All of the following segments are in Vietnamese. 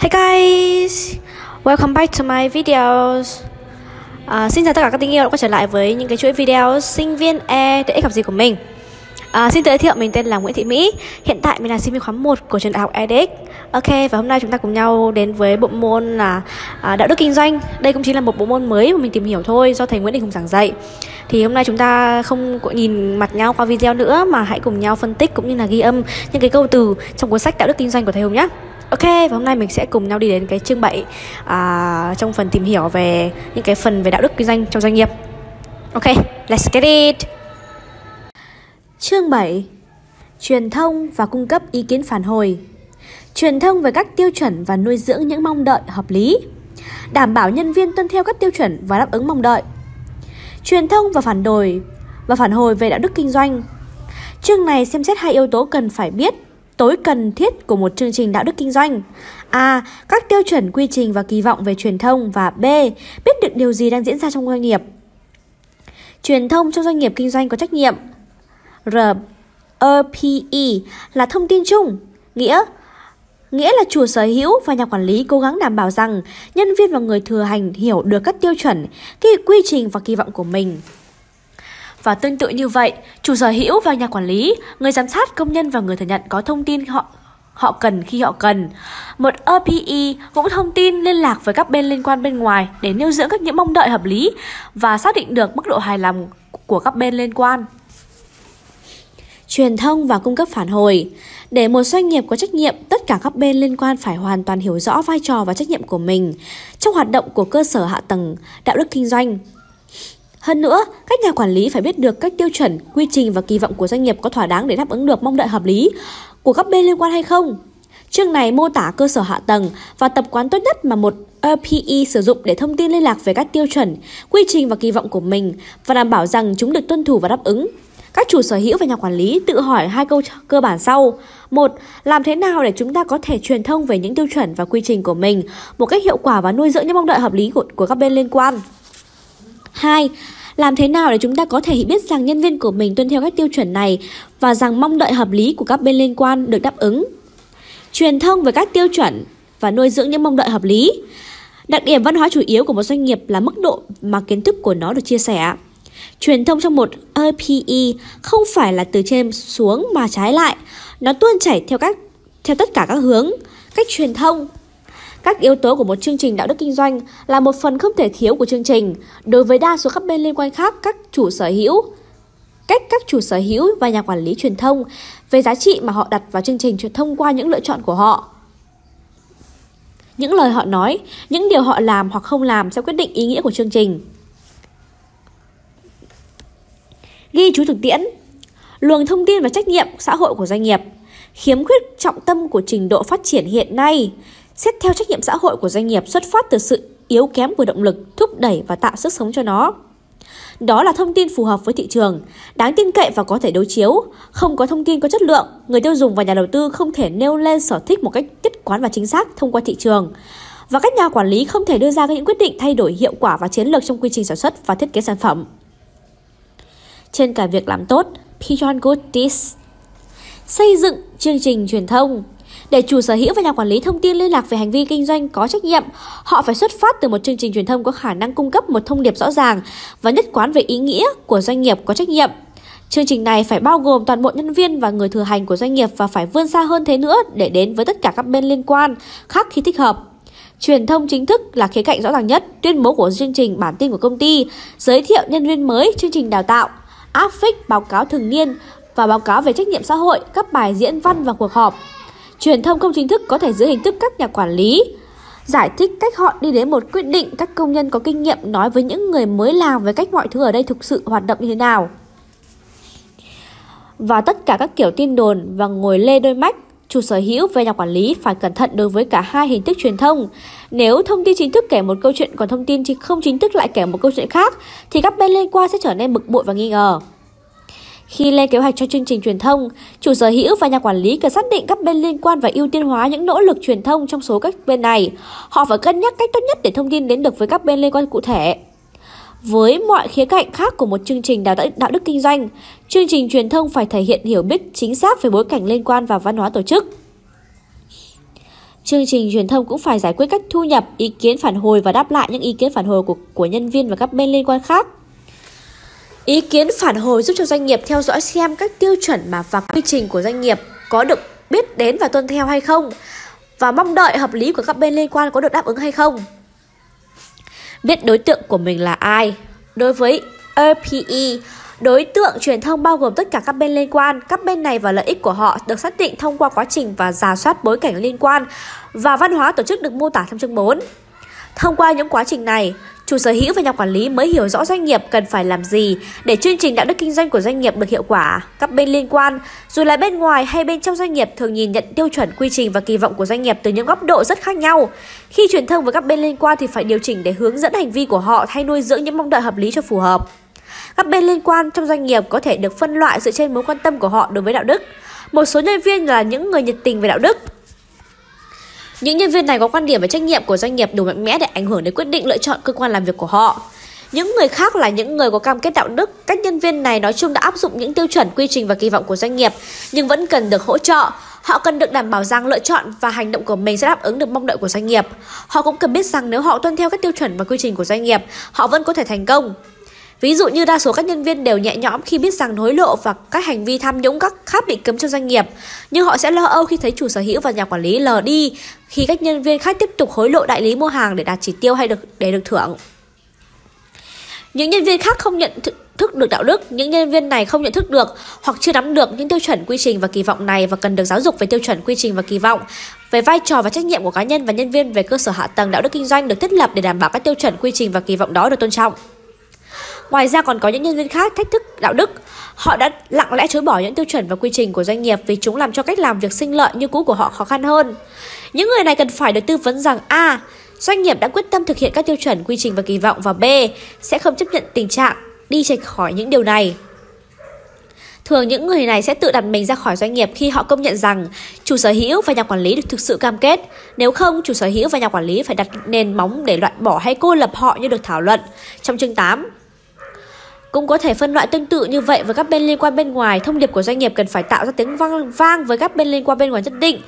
Hi guys, welcome back to my videos. À, xin chào tất cả các tình yêu đã quay trở lại với những cái chuỗi video sinh viên E để ích học gì của mình. À, xin tự giới thiệu mình tên là Nguyễn Thị Mỹ, hiện tại mình là sinh viên khóa 1 của trường đại học EDX. Ok và hôm nay chúng ta cùng nhau đến với bộ môn là à, đạo đức kinh doanh. Đây cũng chính là một bộ môn mới mà mình tìm hiểu thôi do thầy Nguyễn Đình Hùng giảng dạy. Thì hôm nay chúng ta không nhìn mặt nhau qua video nữa mà hãy cùng nhau phân tích cũng như là ghi âm những cái câu từ trong cuốn sách đạo đức kinh doanh của thầy Hùng nhé. Ok, và hôm nay mình sẽ cùng nhau đi đến cái chương 7 à, trong phần tìm hiểu về những cái phần về đạo đức kinh doanh trong doanh nghiệp. Ok, let's get it. Chương 7. Truyền thông và cung cấp ý kiến phản hồi. Truyền thông về các tiêu chuẩn và nuôi dưỡng những mong đợi hợp lý. Đảm bảo nhân viên tuân theo các tiêu chuẩn và đáp ứng mong đợi. Truyền thông và phản đổi và phản hồi về đạo đức kinh doanh. Chương này xem xét hai yếu tố cần phải biết tối cần thiết của một chương trình đạo đức kinh doanh. A. Các tiêu chuẩn quy trình và kỳ vọng về truyền thông và B. Biết được điều gì đang diễn ra trong doanh nghiệp. Truyền thông trong doanh nghiệp kinh doanh có trách nhiệm. R. RPE e. là thông tin chung, nghĩa nghĩa là chủ sở hữu và nhà quản lý cố gắng đảm bảo rằng nhân viên và người thừa hành hiểu được các tiêu chuẩn, quy trình và kỳ vọng của mình. Và tương tự như vậy, chủ sở hữu và nhà quản lý, người giám sát, công nhân và người thừa nhận có thông tin họ họ cần khi họ cần. Một OPE cũng thông tin liên lạc với các bên liên quan bên ngoài để nêu dưỡng các những mong đợi hợp lý và xác định được mức độ hài lòng của các bên liên quan. Truyền thông và cung cấp phản hồi Để một doanh nghiệp có trách nhiệm, tất cả các bên liên quan phải hoàn toàn hiểu rõ vai trò và trách nhiệm của mình trong hoạt động của cơ sở hạ tầng, đạo đức kinh doanh, hơn nữa, các nhà quản lý phải biết được các tiêu chuẩn, quy trình và kỳ vọng của doanh nghiệp có thỏa đáng để đáp ứng được mong đợi hợp lý của các bên liên quan hay không. Chương này mô tả cơ sở hạ tầng và tập quán tốt nhất mà một RPE sử dụng để thông tin liên lạc về các tiêu chuẩn, quy trình và kỳ vọng của mình và đảm bảo rằng chúng được tuân thủ và đáp ứng. Các chủ sở hữu và nhà quản lý tự hỏi hai câu cơ bản sau. Một, làm thế nào để chúng ta có thể truyền thông về những tiêu chuẩn và quy trình của mình một cách hiệu quả và nuôi dưỡng những mong đợi hợp lý của, của các bên liên quan? 2. Làm thế nào để chúng ta có thể biết rằng nhân viên của mình tuân theo các tiêu chuẩn này và rằng mong đợi hợp lý của các bên liên quan được đáp ứng? Truyền thông về các tiêu chuẩn và nuôi dưỡng những mong đợi hợp lý. Đặc điểm văn hóa chủ yếu của một doanh nghiệp là mức độ mà kiến thức của nó được chia sẻ. Truyền thông trong một EPE không phải là từ trên xuống mà trái lại, nó tuôn chảy theo các theo tất cả các hướng. Cách truyền thông các yếu tố của một chương trình đạo đức kinh doanh là một phần không thể thiếu của chương trình đối với đa số các bên liên quan khác các chủ sở hữu cách các chủ sở hữu và nhà quản lý truyền thông về giá trị mà họ đặt vào chương trình thông qua những lựa chọn của họ. Những lời họ nói, những điều họ làm hoặc không làm sẽ quyết định ý nghĩa của chương trình. Ghi chú thực tiễn Luồng thông tin và trách nhiệm xã hội của doanh nghiệp Khiếm khuyết trọng tâm của trình độ phát triển hiện nay Xét theo trách nhiệm xã hội của doanh nghiệp xuất phát từ sự yếu kém của động lực thúc đẩy và tạo sức sống cho nó. Đó là thông tin phù hợp với thị trường, đáng tin cậy và có thể đối chiếu. Không có thông tin có chất lượng, người tiêu dùng và nhà đầu tư không thể nêu lên sở thích một cách nhất quán và chính xác thông qua thị trường. Và các nhà quản lý không thể đưa ra những quyết định thay đổi hiệu quả và chiến lược trong quy trình sản xuất và thiết kế sản phẩm. Trên cả việc làm tốt, Pigeon Goodis xây dựng chương trình truyền thông để chủ sở hữu và nhà quản lý thông tin liên lạc về hành vi kinh doanh có trách nhiệm, họ phải xuất phát từ một chương trình truyền thông có khả năng cung cấp một thông điệp rõ ràng và nhất quán về ý nghĩa của doanh nghiệp có trách nhiệm. Chương trình này phải bao gồm toàn bộ nhân viên và người thừa hành của doanh nghiệp và phải vươn xa hơn thế nữa để đến với tất cả các bên liên quan khác khi thích hợp. Truyền thông chính thức là khía cạnh rõ ràng nhất, tuyên bố của chương trình bản tin của công ty, giới thiệu nhân viên mới, chương trình đào tạo, áp phích báo cáo thường niên và báo cáo về trách nhiệm xã hội, các bài diễn văn và cuộc họp truyền thông không chính thức có thể dưới hình thức các nhà quản lý giải thích cách họ đi đến một quyết định các công nhân có kinh nghiệm nói với những người mới làm về cách mọi thứ ở đây thực sự hoạt động như thế nào và tất cả các kiểu tin đồn và ngồi lê đôi mách chủ sở hữu về nhà quản lý phải cẩn thận đối với cả hai hình thức truyền thông. Nếu thông tin chính thức kể một câu chuyện còn thông tin thì không chính thức lại kể một câu chuyện khác, thì các bên liên quan sẽ trở nên bực bội và nghi ngờ. Khi lên kế hoạch cho chương trình truyền thông, chủ sở hữu và nhà quản lý cần xác định các bên liên quan và ưu tiên hóa những nỗ lực truyền thông trong số các bên này. Họ phải cân nhắc cách tốt nhất để thông tin đến được với các bên liên quan cụ thể. Với mọi khía cạnh khác của một chương trình đào đạo đức kinh doanh, chương trình truyền thông phải thể hiện hiểu biết chính xác về bối cảnh liên quan và văn hóa tổ chức. Chương trình truyền thông cũng phải giải quyết cách thu nhập, ý kiến phản hồi và đáp lại những ý kiến phản hồi của, của nhân viên và các bên liên quan khác. Ý kiến phản hồi giúp cho doanh nghiệp theo dõi xem các tiêu chuẩn mà và quy trình của doanh nghiệp có được biết đến và tuân theo hay không và mong đợi hợp lý của các bên liên quan có được đáp ứng hay không. Biết đối tượng của mình là ai? Đối với RPE, đối tượng truyền thông bao gồm tất cả các bên liên quan, các bên này và lợi ích của họ được xác định thông qua quá trình và giả soát bối cảnh liên quan và văn hóa tổ chức được mô tả trong chương 4. Thông qua những quá trình này, Chủ sở hữu và nhà quản lý mới hiểu rõ doanh nghiệp cần phải làm gì để chương trình đạo đức kinh doanh của doanh nghiệp được hiệu quả. Các bên liên quan, dù là bên ngoài hay bên trong doanh nghiệp thường nhìn nhận tiêu chuẩn, quy trình và kỳ vọng của doanh nghiệp từ những góc độ rất khác nhau. Khi truyền thông với các bên liên quan thì phải điều chỉnh để hướng dẫn hành vi của họ thay nuôi dưỡng những mong đợi hợp lý cho phù hợp. Các bên liên quan trong doanh nghiệp có thể được phân loại dựa trên mối quan tâm của họ đối với đạo đức. Một số nhân viên là những người nhiệt tình về đạo đức, những nhân viên này có quan điểm và trách nhiệm của doanh nghiệp đủ mạnh mẽ để ảnh hưởng đến quyết định lựa chọn cơ quan làm việc của họ. Những người khác là những người có cam kết đạo đức, các nhân viên này nói chung đã áp dụng những tiêu chuẩn, quy trình và kỳ vọng của doanh nghiệp, nhưng vẫn cần được hỗ trợ. Họ cần được đảm bảo rằng lựa chọn và hành động của mình sẽ đáp ứng được mong đợi của doanh nghiệp. Họ cũng cần biết rằng nếu họ tuân theo các tiêu chuẩn và quy trình của doanh nghiệp, họ vẫn có thể thành công. Ví dụ như đa số các nhân viên đều nhẹ nhõm khi biết rằng hối lộ và các hành vi tham nhũng các khác bị cấm trong doanh nghiệp, nhưng họ sẽ lo âu khi thấy chủ sở hữu và nhà quản lý lờ đi khi các nhân viên khác tiếp tục hối lộ đại lý mua hàng để đạt chỉ tiêu hay được để được thưởng. Những nhân viên khác không nhận thức được đạo đức, những nhân viên này không nhận thức được hoặc chưa nắm được những tiêu chuẩn quy trình và kỳ vọng này và cần được giáo dục về tiêu chuẩn quy trình và kỳ vọng, về vai trò và trách nhiệm của cá nhân và nhân viên về cơ sở hạ tầng đạo đức kinh doanh được thiết lập để đảm bảo các tiêu chuẩn quy trình và kỳ vọng đó được tôn trọng. Ngoài ra còn có những nhân viên khác thách thức đạo đức. Họ đã lặng lẽ chối bỏ những tiêu chuẩn và quy trình của doanh nghiệp vì chúng làm cho cách làm việc sinh lợi như cũ của họ khó khăn hơn. Những người này cần phải được tư vấn rằng A. Doanh nghiệp đã quyết tâm thực hiện các tiêu chuẩn, quy trình và kỳ vọng và B. Sẽ không chấp nhận tình trạng đi chệch khỏi những điều này. Thường những người này sẽ tự đặt mình ra khỏi doanh nghiệp khi họ công nhận rằng chủ sở hữu và nhà quản lý được thực sự cam kết. Nếu không, chủ sở hữu và nhà quản lý phải đặt nền móng để loại bỏ hay cô lập họ như được thảo luận trong chương 8. Cũng có thể phân loại tương tự như vậy với các bên liên quan bên ngoài, thông điệp của doanh nghiệp cần phải tạo ra tiếng vang vang với các bên liên quan bên ngoài nhất định.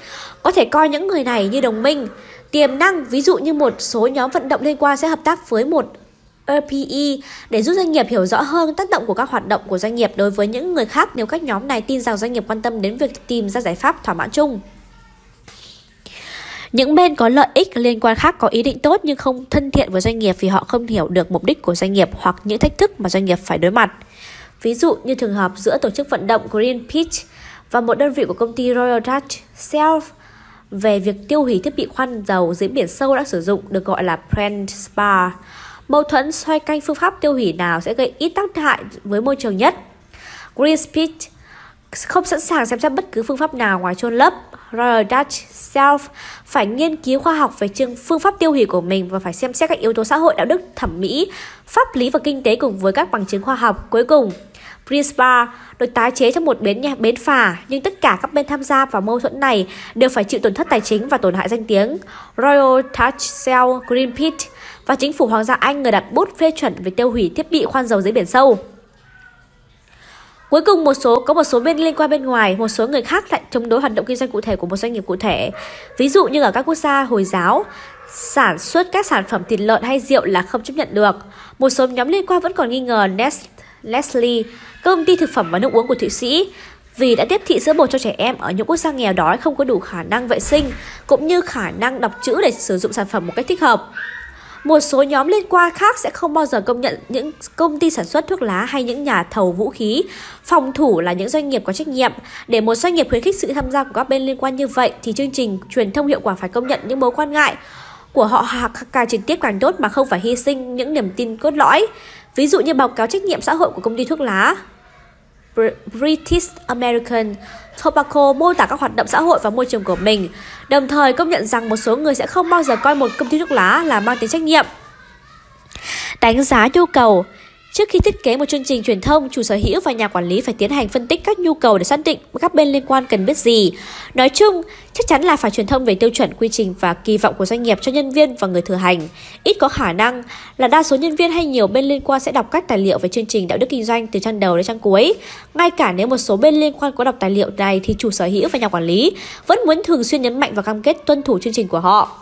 Có thể coi những người này như đồng minh. Tiềm năng, ví dụ như một số nhóm vận động liên quan sẽ hợp tác với một RPE để giúp doanh nghiệp hiểu rõ hơn tác động của các hoạt động của doanh nghiệp đối với những người khác nếu các nhóm này tin rằng doanh nghiệp quan tâm đến việc tìm ra giải pháp thỏa mãn chung. Những bên có lợi ích liên quan khác có ý định tốt nhưng không thân thiện với doanh nghiệp vì họ không hiểu được mục đích của doanh nghiệp hoặc những thách thức mà doanh nghiệp phải đối mặt. Ví dụ như trường hợp giữa tổ chức vận động Greenpeace và một đơn vị của công ty Royal Dutch Shell về việc tiêu hủy thiết bị khoan dầu dưới biển sâu đã sử dụng được gọi là Brent Spa. Mâu thuẫn xoay canh phương pháp tiêu hủy nào sẽ gây ít tác hại với môi trường nhất. Greenpeace không sẵn sàng xem xét bất cứ phương pháp nào ngoài chôn lấp Royal Dutch Shell phải nghiên cứu khoa học về phương pháp tiêu hủy của mình và phải xem xét các yếu tố xã hội, đạo đức, thẩm mỹ, pháp lý và kinh tế cùng với các bằng chứng khoa học. Cuối cùng, Prispa được tái chế trong một bến nhà bến phà, nhưng tất cả các bên tham gia vào mâu thuẫn này đều phải chịu tổn thất tài chính và tổn hại danh tiếng. Royal Dutch Shell, Greenpeace và chính phủ Hoàng gia Anh người đặt bút phê chuẩn về tiêu hủy thiết bị khoan dầu dưới biển sâu. Cuối cùng một số có một số bên liên quan bên ngoài, một số người khác lại chống đối hoạt động kinh doanh cụ thể của một doanh nghiệp cụ thể. Ví dụ như ở các quốc gia Hồi giáo, sản xuất các sản phẩm thịt lợn hay rượu là không chấp nhận được. Một số nhóm liên quan vẫn còn nghi ngờ Nestle, công ty thực phẩm và nước uống của Thụy Sĩ, vì đã tiếp thị sữa bột cho trẻ em ở những quốc gia nghèo đói không có đủ khả năng vệ sinh cũng như khả năng đọc chữ để sử dụng sản phẩm một cách thích hợp. Một số nhóm liên quan khác sẽ không bao giờ công nhận những công ty sản xuất thuốc lá hay những nhà thầu vũ khí. Phòng thủ là những doanh nghiệp có trách nhiệm. Để một doanh nghiệp khuyến khích sự tham gia của các bên liên quan như vậy thì chương trình truyền thông hiệu quả phải công nhận những mối quan ngại của họ càng trực tiếp càng tốt mà không phải hy sinh những niềm tin cốt lõi. Ví dụ như báo cáo trách nhiệm xã hội của công ty thuốc lá British American Tobacco mô tả các hoạt động xã hội và môi trường của mình. Đồng thời công nhận rằng một số người sẽ không bao giờ coi một công ty thuốc lá là mang tính trách nhiệm. Đánh giá nhu cầu Trước khi thiết kế một chương trình truyền thông, chủ sở hữu và nhà quản lý phải tiến hành phân tích các nhu cầu để xác định các bên liên quan cần biết gì. Nói chung, chắc chắn là phải truyền thông về tiêu chuẩn, quy trình và kỳ vọng của doanh nghiệp cho nhân viên và người thừa hành. Ít có khả năng là đa số nhân viên hay nhiều bên liên quan sẽ đọc các tài liệu về chương trình đạo đức kinh doanh từ trang đầu đến trang cuối. Ngay cả nếu một số bên liên quan có đọc tài liệu này thì chủ sở hữu và nhà quản lý vẫn muốn thường xuyên nhấn mạnh và cam kết tuân thủ chương trình của họ.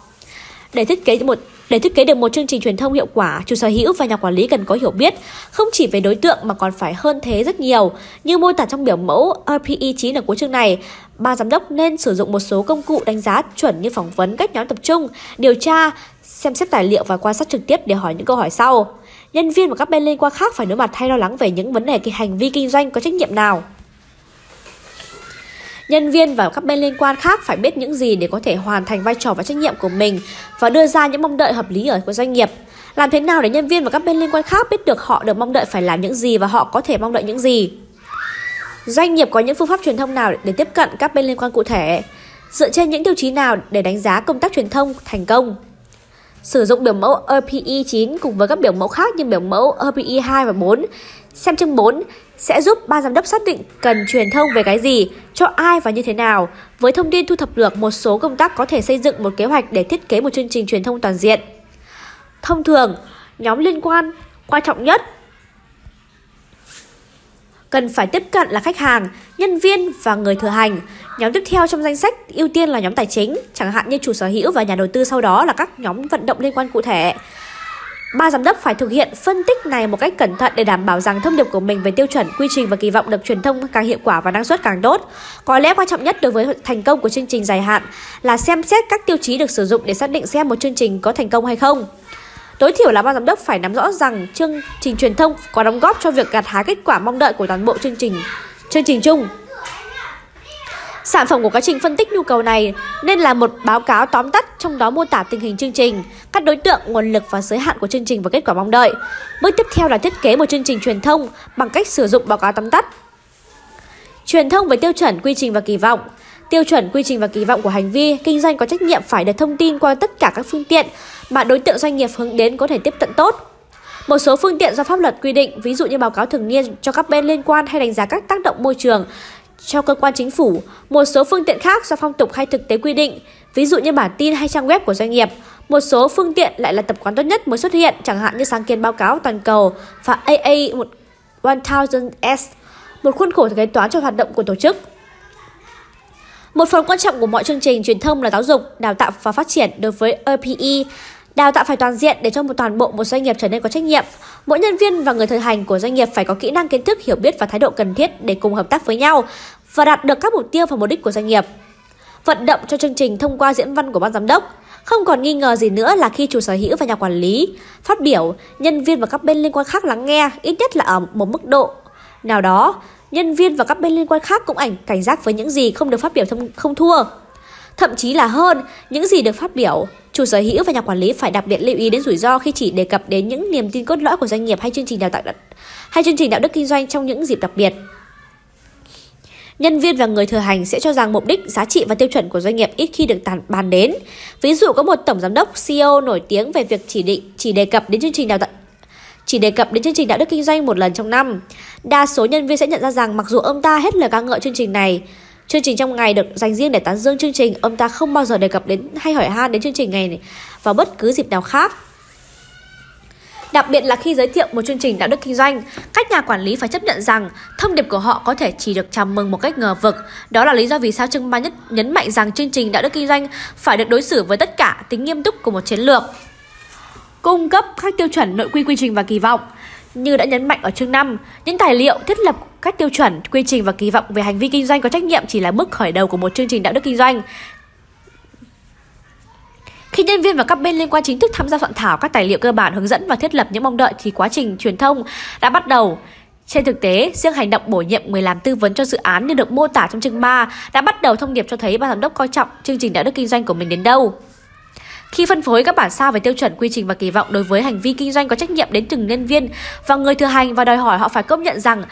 Để thiết kế một để thiết kế được một chương trình truyền thông hiệu quả, chủ sở hữu và nhà quản lý cần có hiểu biết không chỉ về đối tượng mà còn phải hơn thế rất nhiều. Như mô tả trong biểu mẫu RPE 9 ở cuối chương này, ba giám đốc nên sử dụng một số công cụ đánh giá chuẩn như phỏng vấn các nhóm tập trung, điều tra, xem xét tài liệu và quan sát trực tiếp để hỏi những câu hỏi sau. Nhân viên và các bên liên quan khác phải đối mặt thay lo lắng về những vấn đề kỳ hành vi kinh doanh có trách nhiệm nào nhân viên và các bên liên quan khác phải biết những gì để có thể hoàn thành vai trò và trách nhiệm của mình và đưa ra những mong đợi hợp lý ở của doanh nghiệp. Làm thế nào để nhân viên và các bên liên quan khác biết được họ được mong đợi phải làm những gì và họ có thể mong đợi những gì? Doanh nghiệp có những phương pháp truyền thông nào để tiếp cận các bên liên quan cụ thể? Dựa trên những tiêu chí nào để đánh giá công tác truyền thông thành công? Sử dụng biểu mẫu RPE 9 cùng với các biểu mẫu khác như biểu mẫu RPE 2 và 4 Xem chương 4 sẽ giúp ban giám đốc xác định cần truyền thông về cái gì, cho ai và như thế nào. Với thông tin thu thập được, một số công tác có thể xây dựng một kế hoạch để thiết kế một chương trình truyền thông toàn diện. Thông thường, nhóm liên quan quan trọng nhất cần phải tiếp cận là khách hàng, nhân viên và người thừa hành. Nhóm tiếp theo trong danh sách ưu tiên là nhóm tài chính, chẳng hạn như chủ sở hữu và nhà đầu tư sau đó là các nhóm vận động liên quan cụ thể. Ba giám đốc phải thực hiện phân tích này một cách cẩn thận để đảm bảo rằng thông điệp của mình về tiêu chuẩn, quy trình và kỳ vọng được truyền thông càng hiệu quả và năng suất càng tốt. Có lẽ quan trọng nhất đối với thành công của chương trình dài hạn là xem xét các tiêu chí được sử dụng để xác định xem một chương trình có thành công hay không. Tối thiểu là ban giám đốc phải nắm rõ rằng chương trình truyền thông có đóng góp cho việc gặt hái kết quả mong đợi của toàn bộ chương trình chương trình chung. Sản phẩm của quá trình phân tích nhu cầu này nên là một báo cáo tóm tắt trong đó mô tả tình hình chương trình, các đối tượng, nguồn lực và giới hạn của chương trình và kết quả mong đợi. Bước tiếp theo là thiết kế một chương trình truyền thông bằng cách sử dụng báo cáo tóm tắt. Truyền thông với tiêu chuẩn, quy trình và kỳ vọng tiêu chuẩn quy trình và kỳ vọng của hành vi kinh doanh có trách nhiệm phải được thông tin qua tất cả các phương tiện mà đối tượng doanh nghiệp hướng đến có thể tiếp cận tốt một số phương tiện do pháp luật quy định ví dụ như báo cáo thường niên cho các bên liên quan hay đánh giá các tác động môi trường cho cơ quan chính phủ, một số phương tiện khác do phong tục hay thực tế quy định, ví dụ như bản tin hay trang web của doanh nghiệp, một số phương tiện lại là tập quán tốt nhất mới xuất hiện, chẳng hạn như sáng kiến báo cáo toàn cầu và AA 1000S, một khuôn khổ kế toán cho hoạt động của tổ chức. Một phần quan trọng của mọi chương trình truyền thông là giáo dục, đào tạo và phát triển đối với EPE Đào tạo phải toàn diện để cho một toàn bộ một doanh nghiệp trở nên có trách nhiệm. Mỗi nhân viên và người thực hành của doanh nghiệp phải có kỹ năng kiến thức, hiểu biết và thái độ cần thiết để cùng hợp tác với nhau và đạt được các mục tiêu và mục đích của doanh nghiệp. Vận động cho chương trình thông qua diễn văn của ban giám đốc. Không còn nghi ngờ gì nữa là khi chủ sở hữu và nhà quản lý phát biểu, nhân viên và các bên liên quan khác lắng nghe, ít nhất là ở một mức độ nào đó, nhân viên và các bên liên quan khác cũng ảnh cảnh giác với những gì không được phát biểu thông, không thua thậm chí là hơn những gì được phát biểu. Chủ sở hữu và nhà quản lý phải đặc biệt lưu ý đến rủi ro khi chỉ đề cập đến những niềm tin cốt lõi của doanh nghiệp hay chương trình đào tạo hay chương trình đạo đức kinh doanh trong những dịp đặc biệt. Nhân viên và người thừa hành sẽ cho rằng mục đích, giá trị và tiêu chuẩn của doanh nghiệp ít khi được tàn bàn đến. Ví dụ có một tổng giám đốc CEO nổi tiếng về việc chỉ định chỉ đề cập đến chương trình đào tạo chỉ đề cập đến chương trình đạo đức kinh doanh một lần trong năm. Đa số nhân viên sẽ nhận ra rằng mặc dù ông ta hết lời ca ngợi chương trình này, Chương trình trong ngày được dành riêng để tán dương chương trình, ông ta không bao giờ đề cập đến hay hỏi han đến chương trình ngày này vào bất cứ dịp nào khác. Đặc biệt là khi giới thiệu một chương trình đạo đức kinh doanh, các nhà quản lý phải chấp nhận rằng thông điệp của họ có thể chỉ được chào mừng một cách ngờ vực. Đó là lý do vì sao Trương ban Nhất nhấn mạnh rằng chương trình đạo đức kinh doanh phải được đối xử với tất cả tính nghiêm túc của một chiến lược. Cung cấp các tiêu chuẩn nội quy quy trình và kỳ vọng như đã nhấn mạnh ở chương 5, những tài liệu thiết lập các tiêu chuẩn, quy trình và kỳ vọng về hành vi kinh doanh có trách nhiệm chỉ là bước khởi đầu của một chương trình đạo đức kinh doanh. Khi nhân viên và các bên liên quan chính thức tham gia soạn thảo các tài liệu cơ bản hướng dẫn và thiết lập những mong đợi thì quá trình truyền thông đã bắt đầu. Trên thực tế, riêng hành động bổ nhiệm người làm tư vấn cho dự án như được mô tả trong chương 3 đã bắt đầu thông điệp cho thấy ban giám đốc coi trọng chương trình đạo đức kinh doanh của mình đến đâu khi phân phối các bản sao về tiêu chuẩn quy trình và kỳ vọng đối với hành vi kinh doanh có trách nhiệm đến từng nhân viên và người thừa hành và đòi hỏi họ phải công nhận rằng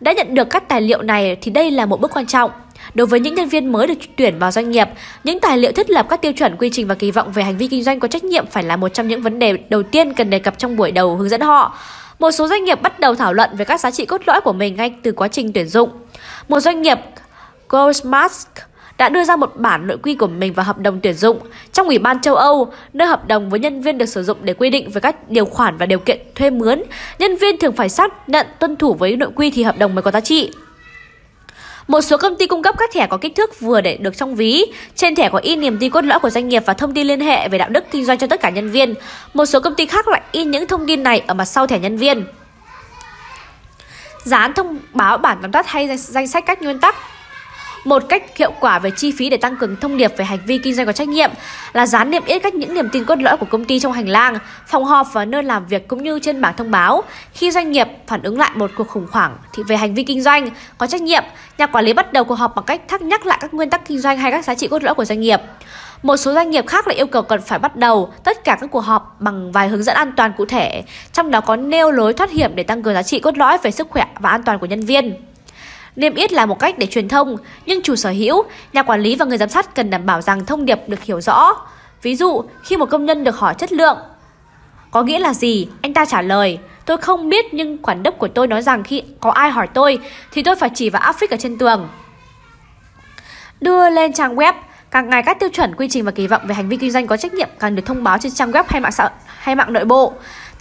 đã nhận được các tài liệu này thì đây là một bước quan trọng. Đối với những nhân viên mới được tuyển vào doanh nghiệp, những tài liệu thiết lập các tiêu chuẩn quy trình và kỳ vọng về hành vi kinh doanh có trách nhiệm phải là một trong những vấn đề đầu tiên cần đề cập trong buổi đầu hướng dẫn họ. Một số doanh nghiệp bắt đầu thảo luận về các giá trị cốt lõi của mình ngay từ quá trình tuyển dụng. Một doanh nghiệp Goldsmith đã đưa ra một bản nội quy của mình và hợp đồng tuyển dụng trong Ủy ban châu Âu, nơi hợp đồng với nhân viên được sử dụng để quy định về các điều khoản và điều kiện thuê mướn. Nhân viên thường phải xác nhận tuân thủ với nội quy thì hợp đồng mới có giá trị. Một số công ty cung cấp các thẻ có kích thước vừa để được trong ví. Trên thẻ có in niềm tin cốt lõi của doanh nghiệp và thông tin liên hệ về đạo đức kinh doanh cho tất cả nhân viên. Một số công ty khác lại in những thông tin này ở mặt sau thẻ nhân viên. Dán thông báo bản tóm tắt hay danh sách các nguyên tắc một cách hiệu quả về chi phí để tăng cường thông điệp về hành vi kinh doanh có trách nhiệm là dán niêm yết các những niềm tin cốt lõi của công ty trong hành lang, phòng họp và nơi làm việc cũng như trên bảng thông báo. Khi doanh nghiệp phản ứng lại một cuộc khủng hoảng thì về hành vi kinh doanh có trách nhiệm, nhà quản lý bắt đầu cuộc họp bằng cách thắc nhắc lại các nguyên tắc kinh doanh hay các giá trị cốt lõi của doanh nghiệp. Một số doanh nghiệp khác lại yêu cầu cần phải bắt đầu tất cả các cuộc họp bằng vài hướng dẫn an toàn cụ thể, trong đó có nêu lối thoát hiểm để tăng cường giá trị cốt lõi về sức khỏe và an toàn của nhân viên. Niêm yết là một cách để truyền thông, nhưng chủ sở hữu, nhà quản lý và người giám sát cần đảm bảo rằng thông điệp được hiểu rõ. Ví dụ, khi một công nhân được hỏi chất lượng, có nghĩa là gì? Anh ta trả lời, tôi không biết nhưng quản đốc của tôi nói rằng khi có ai hỏi tôi thì tôi phải chỉ vào áp phích ở trên tường. Đưa lên trang web, càng ngày các tiêu chuẩn, quy trình và kỳ vọng về hành vi kinh doanh có trách nhiệm càng được thông báo trên trang web hay mạng xã hay mạng nội bộ.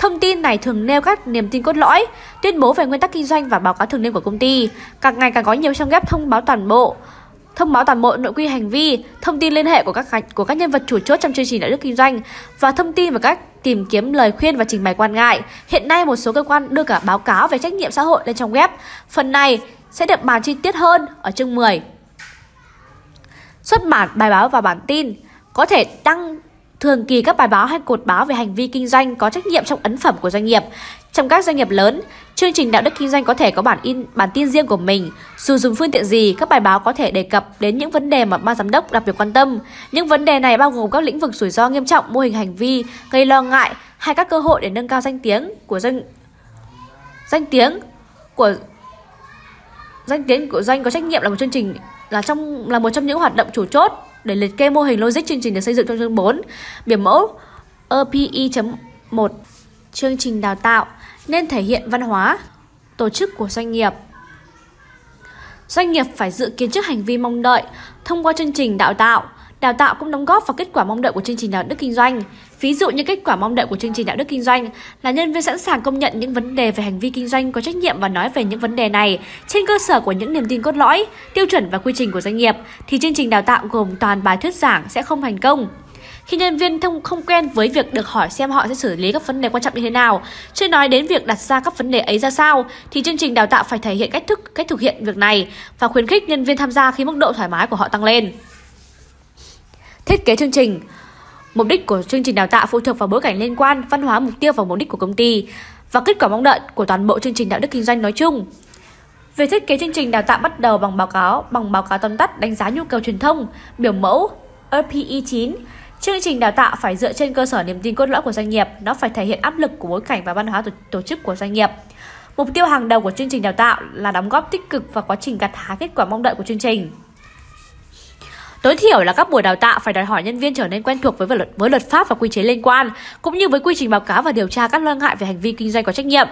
Thông tin này thường nêu các niềm tin cốt lõi, tuyên bố về nguyên tắc kinh doanh và báo cáo thường niên của công ty. Càng ngày càng có nhiều trong ghép thông báo toàn bộ thông báo toàn bộ nội quy hành vi, thông tin liên hệ của các của các nhân vật chủ chốt trong chương trình đạo đức kinh doanh và thông tin về các tìm kiếm lời khuyên và trình bày quan ngại. Hiện nay một số cơ quan đưa cả báo cáo về trách nhiệm xã hội lên trong web. Phần này sẽ được bàn chi tiết hơn ở chương 10. Xuất bản bài báo và bản tin có thể đăng Thường kỳ các bài báo hay cột báo về hành vi kinh doanh có trách nhiệm trong ấn phẩm của doanh nghiệp. Trong các doanh nghiệp lớn, chương trình đạo đức kinh doanh có thể có bản in bản tin riêng của mình. Dù dùng phương tiện gì, các bài báo có thể đề cập đến những vấn đề mà ban giám đốc đặc biệt quan tâm. Những vấn đề này bao gồm các lĩnh vực rủi ro nghiêm trọng, mô hình hành vi gây lo ngại hay các cơ hội để nâng cao danh tiếng của doanh danh tiếng của danh tiếng của doanh có trách nhiệm là một chương trình là trong là một trong những hoạt động chủ chốt để liệt kê mô hình logic chương trình được xây dựng trong chương 4. Biểu mẫu EPI.1 Chương trình đào tạo nên thể hiện văn hóa, tổ chức của doanh nghiệp. Doanh nghiệp phải dự kiến trước hành vi mong đợi thông qua chương trình đào tạo. Đào tạo cũng đóng góp vào kết quả mong đợi của chương trình đạo đức kinh doanh. Ví dụ như kết quả mong đợi của chương trình đạo đức kinh doanh là nhân viên sẵn sàng công nhận những vấn đề về hành vi kinh doanh có trách nhiệm và nói về những vấn đề này trên cơ sở của những niềm tin cốt lõi, tiêu chuẩn và quy trình của doanh nghiệp thì chương trình đào tạo gồm toàn bài thuyết giảng sẽ không thành công. Khi nhân viên thông không quen với việc được hỏi xem họ sẽ xử lý các vấn đề quan trọng như thế nào, chưa nói đến việc đặt ra các vấn đề ấy ra sao, thì chương trình đào tạo phải thể hiện cách thức, cách thực hiện việc này và khuyến khích nhân viên tham gia khi mức độ thoải mái của họ tăng lên. Thiết kế chương trình Mục đích của chương trình đào tạo phụ thuộc vào bối cảnh liên quan, văn hóa, mục tiêu và mục đích của công ty và kết quả mong đợi của toàn bộ chương trình đạo đức kinh doanh nói chung. Về thiết kế chương trình đào tạo bắt đầu bằng báo cáo, bằng báo cáo tóm tắt đánh giá nhu cầu truyền thông, biểu mẫu RPE9. Chương trình đào tạo phải dựa trên cơ sở niềm tin cốt lõi của doanh nghiệp, nó phải thể hiện áp lực của bối cảnh và văn hóa tổ, tổ chức của doanh nghiệp. Mục tiêu hàng đầu của chương trình đào tạo là đóng góp tích cực vào quá trình gặt hái kết quả mong đợi của chương trình. Tối thiểu là các buổi đào tạo phải đòi hỏi nhân viên trở nên quen thuộc với luật với luật pháp và quy chế liên quan, cũng như với quy trình báo cáo và điều tra các lo ngại về hành vi kinh doanh có trách nhiệm.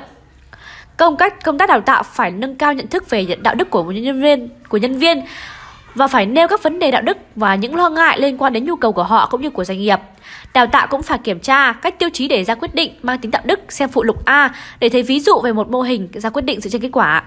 Công cách công tác đào tạo phải nâng cao nhận thức về đạo đức của nhân viên của nhân viên và phải nêu các vấn đề đạo đức và những lo ngại liên quan đến nhu cầu của họ cũng như của doanh nghiệp. Đào tạo cũng phải kiểm tra các tiêu chí để ra quyết định mang tính đạo đức xem phụ lục A để thấy ví dụ về một mô hình ra quyết định dựa trên kết quả.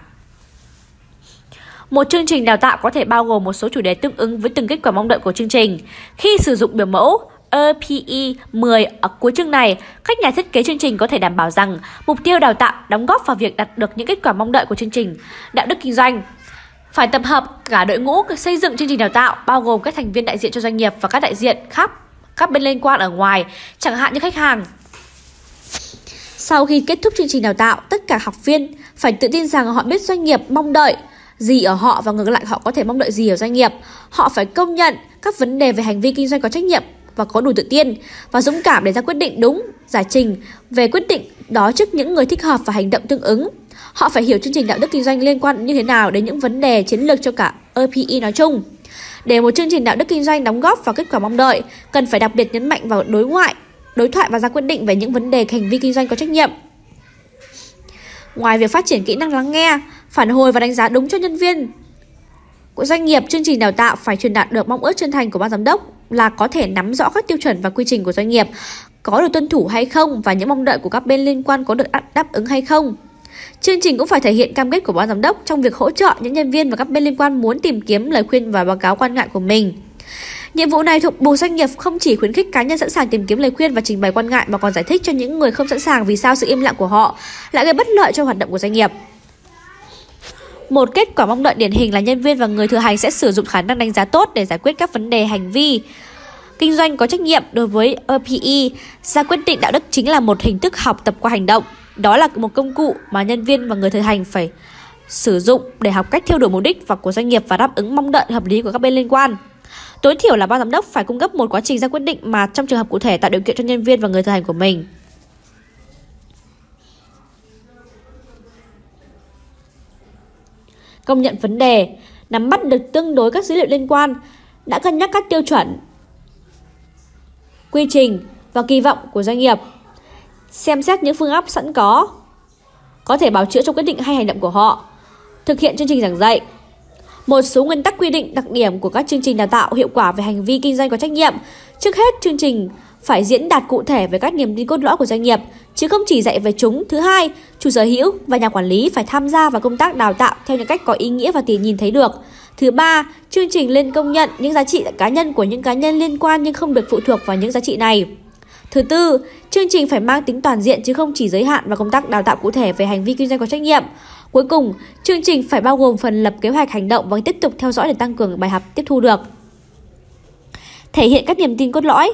Một chương trình đào tạo có thể bao gồm một số chủ đề tương ứng với từng kết quả mong đợi của chương trình. Khi sử dụng biểu mẫu EPE 10 ở cuối chương này, các nhà thiết kế chương trình có thể đảm bảo rằng mục tiêu đào tạo đóng góp vào việc đạt được những kết quả mong đợi của chương trình, đạo đức kinh doanh. Phải tập hợp cả đội ngũ xây dựng chương trình đào tạo bao gồm các thành viên đại diện cho doanh nghiệp và các đại diện khác các bên liên quan ở ngoài, chẳng hạn như khách hàng, sau khi kết thúc chương trình đào tạo, tất cả học viên phải tự tin rằng họ biết doanh nghiệp mong đợi gì ở họ và ngược lại họ có thể mong đợi gì ở doanh nghiệp. Họ phải công nhận các vấn đề về hành vi kinh doanh có trách nhiệm và có đủ tự tin và dũng cảm để ra quyết định đúng, giải trình về quyết định đó trước những người thích hợp và hành động tương ứng. Họ phải hiểu chương trình đạo đức kinh doanh liên quan như thế nào đến những vấn đề chiến lược cho cả EPI nói chung. Để một chương trình đạo đức kinh doanh đóng góp vào kết quả mong đợi, cần phải đặc biệt nhấn mạnh vào đối ngoại, đối thoại và ra quyết định về những vấn đề hành vi kinh doanh có trách nhiệm. Ngoài việc phát triển kỹ năng lắng nghe, phản hồi và đánh giá đúng cho nhân viên. Của doanh nghiệp, chương trình đào tạo phải truyền đạt được mong ước chân thành của ban giám đốc là có thể nắm rõ các tiêu chuẩn và quy trình của doanh nghiệp, có được tuân thủ hay không và những mong đợi của các bên liên quan có được đáp ứng hay không. Chương trình cũng phải thể hiện cam kết của ban giám đốc trong việc hỗ trợ những nhân viên và các bên liên quan muốn tìm kiếm lời khuyên và báo cáo quan ngại của mình. Nhiệm vụ này thuộc buộc doanh nghiệp không chỉ khuyến khích cá nhân sẵn sàng tìm kiếm lời khuyên và trình bày quan ngại mà còn giải thích cho những người không sẵn sàng vì sao sự im lặng của họ lại gây bất lợi cho hoạt động của doanh nghiệp. Một kết quả mong đợi điển hình là nhân viên và người thừa hành sẽ sử dụng khả năng đánh giá tốt để giải quyết các vấn đề hành vi. Kinh doanh có trách nhiệm đối với EPE, ra quyết định đạo đức chính là một hình thức học tập qua hành động. Đó là một công cụ mà nhân viên và người thừa hành phải sử dụng để học cách theo đuổi mục đích và của doanh nghiệp và đáp ứng mong đợi hợp lý của các bên liên quan. Tối thiểu là ban giám đốc phải cung cấp một quá trình ra quyết định mà trong trường hợp cụ thể tạo điều kiện cho nhân viên và người thừa hành của mình. công nhận vấn đề, nắm bắt được tương đối các dữ liệu liên quan, đã cân nhắc các tiêu chuẩn, quy trình và kỳ vọng của doanh nghiệp, xem xét những phương áp sẵn có, có thể bào chữa trong quyết định hay hành động của họ, thực hiện chương trình giảng dạy, một số nguyên tắc quy định đặc điểm của các chương trình đào tạo hiệu quả về hành vi kinh doanh có trách nhiệm. Trước hết, chương trình phải diễn đạt cụ thể về các niềm tin cốt lõi của doanh nghiệp, chứ không chỉ dạy về chúng. Thứ hai, chủ sở hữu và nhà quản lý phải tham gia vào công tác đào tạo theo những cách có ý nghĩa và tiền nhìn thấy được. Thứ ba, chương trình lên công nhận những giá trị cá nhân của những cá nhân liên quan nhưng không được phụ thuộc vào những giá trị này. Thứ tư, chương trình phải mang tính toàn diện chứ không chỉ giới hạn vào công tác đào tạo cụ thể về hành vi kinh doanh có trách nhiệm. Cuối cùng, chương trình phải bao gồm phần lập kế hoạch hành động và tiếp tục theo dõi để tăng cường bài học tiếp thu được. Thể hiện các niềm tin cốt lõi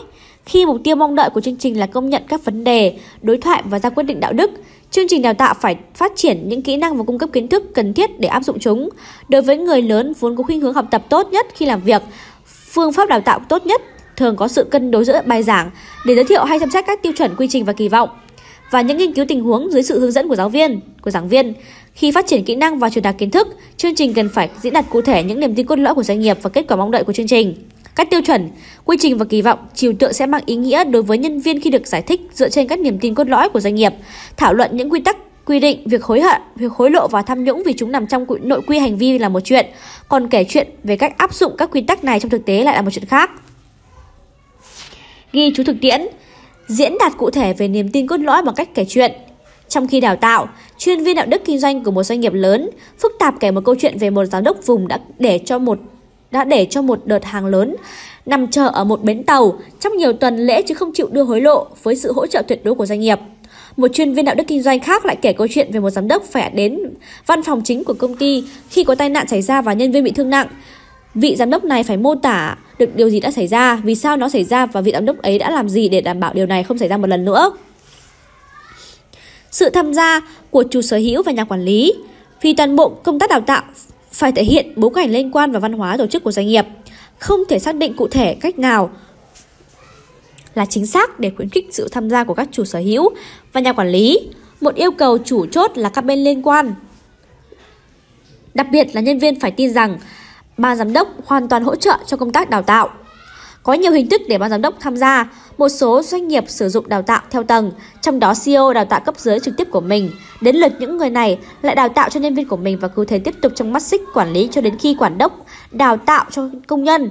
khi mục tiêu mong đợi của chương trình là công nhận các vấn đề, đối thoại và ra quyết định đạo đức, chương trình đào tạo phải phát triển những kỹ năng và cung cấp kiến thức cần thiết để áp dụng chúng. Đối với người lớn vốn có khuynh hướng học tập tốt nhất khi làm việc, phương pháp đào tạo tốt nhất thường có sự cân đối giữa bài giảng để giới thiệu hay xem xét các tiêu chuẩn quy trình và kỳ vọng và những nghiên cứu tình huống dưới sự hướng dẫn của giáo viên, của giảng viên. Khi phát triển kỹ năng và truyền đạt kiến thức, chương trình cần phải diễn đạt cụ thể những niềm tin cốt lõi của doanh nghiệp và kết quả mong đợi của chương trình các tiêu chuẩn, quy trình và kỳ vọng chiều tượng sẽ mang ý nghĩa đối với nhân viên khi được giải thích dựa trên các niềm tin cốt lõi của doanh nghiệp, thảo luận những quy tắc quy định việc hối hận, việc hối lộ và tham nhũng vì chúng nằm trong nội quy hành vi là một chuyện, còn kể chuyện về cách áp dụng các quy tắc này trong thực tế lại là một chuyện khác. Ghi chú thực tiễn Diễn đạt cụ thể về niềm tin cốt lõi bằng cách kể chuyện, trong khi đào tạo, chuyên viên đạo đức kinh doanh của một doanh nghiệp lớn phức tạp kể một câu chuyện về một giám đốc vùng đã để cho một đã để cho một đợt hàng lớn nằm chờ ở một bến tàu trong nhiều tuần lễ chứ không chịu đưa hối lộ với sự hỗ trợ tuyệt đối của doanh nghiệp. Một chuyên viên đạo đức kinh doanh khác lại kể câu chuyện về một giám đốc phải đến văn phòng chính của công ty khi có tai nạn xảy ra và nhân viên bị thương nặng. Vị giám đốc này phải mô tả được điều gì đã xảy ra, vì sao nó xảy ra và vị giám đốc ấy đã làm gì để đảm bảo điều này không xảy ra một lần nữa. Sự tham gia của chủ sở hữu và nhà quản lý vì toàn bộ công tác đào tạo phải thể hiện bối cảnh liên quan và văn hóa tổ chức của doanh nghiệp, không thể xác định cụ thể cách nào là chính xác để khuyến khích sự tham gia của các chủ sở hữu và nhà quản lý. Một yêu cầu chủ chốt là các bên liên quan. Đặc biệt là nhân viên phải tin rằng ban giám đốc hoàn toàn hỗ trợ cho công tác đào tạo. Có nhiều hình thức để ban giám đốc tham gia, một số doanh nghiệp sử dụng đào tạo theo tầng, trong đó CEO đào tạo cấp dưới trực tiếp của mình. Đến lượt những người này lại đào tạo cho nhân viên của mình và cứ thế tiếp tục trong mắt xích quản lý cho đến khi quản đốc đào tạo cho công nhân.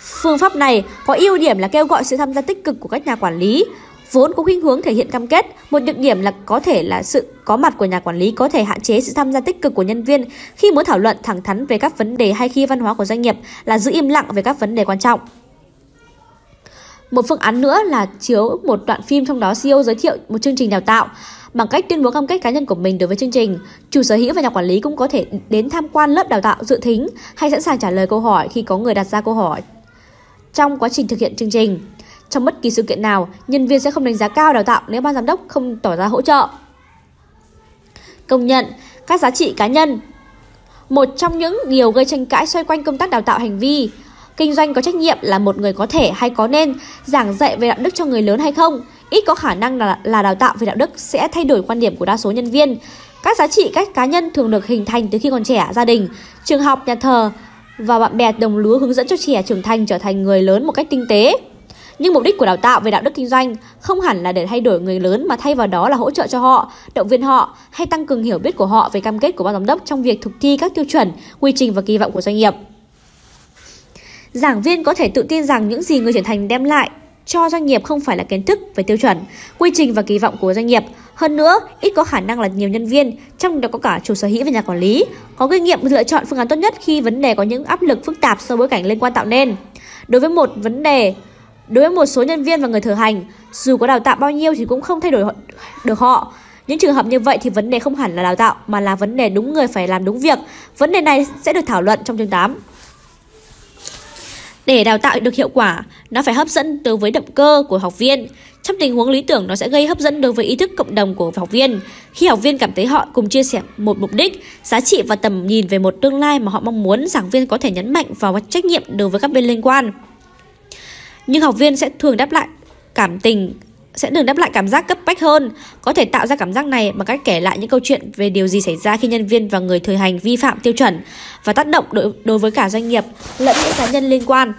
Phương pháp này có ưu điểm là kêu gọi sự tham gia tích cực của các nhà quản lý, vốn có khuynh hướng thể hiện cam kết. Một nhược điểm là có thể là sự có mặt của nhà quản lý có thể hạn chế sự tham gia tích cực của nhân viên khi muốn thảo luận thẳng thắn về các vấn đề hay khi văn hóa của doanh nghiệp là giữ im lặng về các vấn đề quan trọng. Một phương án nữa là chiếu một đoạn phim trong đó CEO giới thiệu một chương trình đào tạo bằng cách tuyên bố cam kết cá nhân của mình đối với chương trình. Chủ sở hữu và nhà quản lý cũng có thể đến tham quan lớp đào tạo dự thính hay sẵn sàng trả lời câu hỏi khi có người đặt ra câu hỏi. Trong quá trình thực hiện chương trình, trong bất kỳ sự kiện nào, nhân viên sẽ không đánh giá cao đào tạo nếu ban giám đốc không tỏ ra hỗ trợ. Công nhận các giá trị cá nhân Một trong những điều gây tranh cãi xoay quanh công tác đào tạo hành vi Kinh doanh có trách nhiệm là một người có thể hay có nên giảng dạy về đạo đức cho người lớn hay không? Ít có khả năng là, là đào tạo về đạo đức sẽ thay đổi quan điểm của đa số nhân viên. Các giá trị cách cá nhân thường được hình thành từ khi còn trẻ, gia đình, trường học, nhà thờ và bạn bè đồng lứa hướng dẫn cho trẻ trưởng thành trở thành người lớn một cách tinh tế. Nhưng mục đích của đào tạo về đạo đức kinh doanh không hẳn là để thay đổi người lớn mà thay vào đó là hỗ trợ cho họ, động viên họ hay tăng cường hiểu biết của họ về cam kết của ban giám đốc trong việc thực thi các tiêu chuẩn, quy trình và kỳ vọng của doanh nghiệp. Giảng viên có thể tự tin rằng những gì người trưởng thành đem lại cho doanh nghiệp không phải là kiến thức về tiêu chuẩn, quy trình và kỳ vọng của doanh nghiệp. Hơn nữa, ít có khả năng là nhiều nhân viên, trong đó có cả chủ sở hữu và nhà quản lý, có kinh nghiệm lựa chọn phương án tốt nhất khi vấn đề có những áp lực phức tạp do bối cảnh liên quan tạo nên. Đối với một vấn đề, đối với một số nhân viên và người thừa hành, dù có đào tạo bao nhiêu thì cũng không thay đổi được họ. Những trường hợp như vậy thì vấn đề không hẳn là đào tạo mà là vấn đề đúng người phải làm đúng việc. Vấn đề này sẽ được thảo luận trong chương 8. Để đào tạo được hiệu quả, nó phải hấp dẫn đối với động cơ của học viên. Trong tình huống lý tưởng nó sẽ gây hấp dẫn đối với ý thức cộng đồng của học viên. Khi học viên cảm thấy họ cùng chia sẻ một mục đích, giá trị và tầm nhìn về một tương lai mà họ mong muốn, giảng viên có thể nhấn mạnh vào trách nhiệm đối với các bên liên quan. Nhưng học viên sẽ thường đáp lại cảm tình sẽ được đáp lại cảm giác cấp bách hơn. Có thể tạo ra cảm giác này bằng cách kể lại những câu chuyện về điều gì xảy ra khi nhân viên và người thời hành vi phạm tiêu chuẩn và tác động đối, đối với cả doanh nghiệp lẫn những cá nhân liên quan.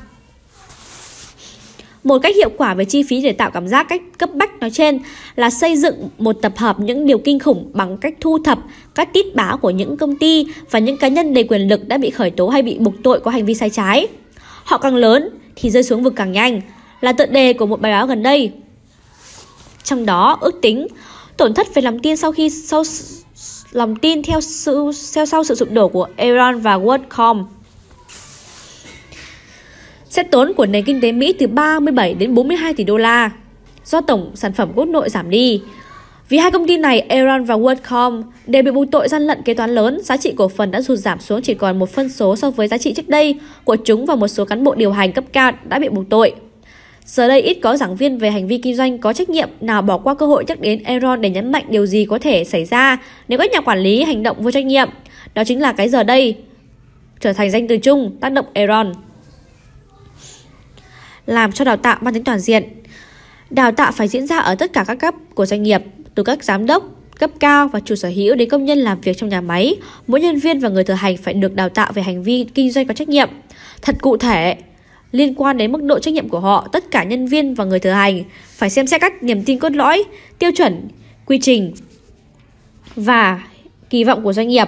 Một cách hiệu quả về chi phí để tạo cảm giác cách cấp bách nói trên là xây dựng một tập hợp những điều kinh khủng bằng cách thu thập các tít báo của những công ty và những cá nhân đầy quyền lực đã bị khởi tố hay bị buộc tội có hành vi sai trái. Họ càng lớn thì rơi xuống vực càng nhanh, là tựa đề của một bài báo gần đây trong đó ước tính tổn thất về lòng tin sau khi sau lòng tin theo sự theo sau sự sụp đổ của Iran và WorldCom sẽ tốn của nền kinh tế Mỹ từ 37 đến 42 tỷ đô la do tổng sản phẩm quốc nội giảm đi. Vì hai công ty này, Aeron và WorldCom, đều bị buộc tội gian lận kế toán lớn, giá trị cổ phần đã sụt giảm xuống chỉ còn một phân số so với giá trị trước đây của chúng và một số cán bộ điều hành cấp cao đã bị buộc tội. Giờ đây ít có giảng viên về hành vi kinh doanh có trách nhiệm nào bỏ qua cơ hội nhắc đến Enron để nhấn mạnh điều gì có thể xảy ra nếu các nhà quản lý hành động vô trách nhiệm. Đó chính là cái giờ đây trở thành danh từ chung tác động Enron. Làm cho đào tạo mang tính toàn diện. Đào tạo phải diễn ra ở tất cả các cấp của doanh nghiệp, từ các giám đốc, cấp cao và chủ sở hữu đến công nhân làm việc trong nhà máy, mỗi nhân viên và người thực hành phải được đào tạo về hành vi kinh doanh có trách nhiệm. Thật cụ thể, liên quan đến mức độ trách nhiệm của họ, tất cả nhân viên và người thừa hành phải xem xét các niềm tin cốt lõi, tiêu chuẩn, quy trình và kỳ vọng của doanh nghiệp.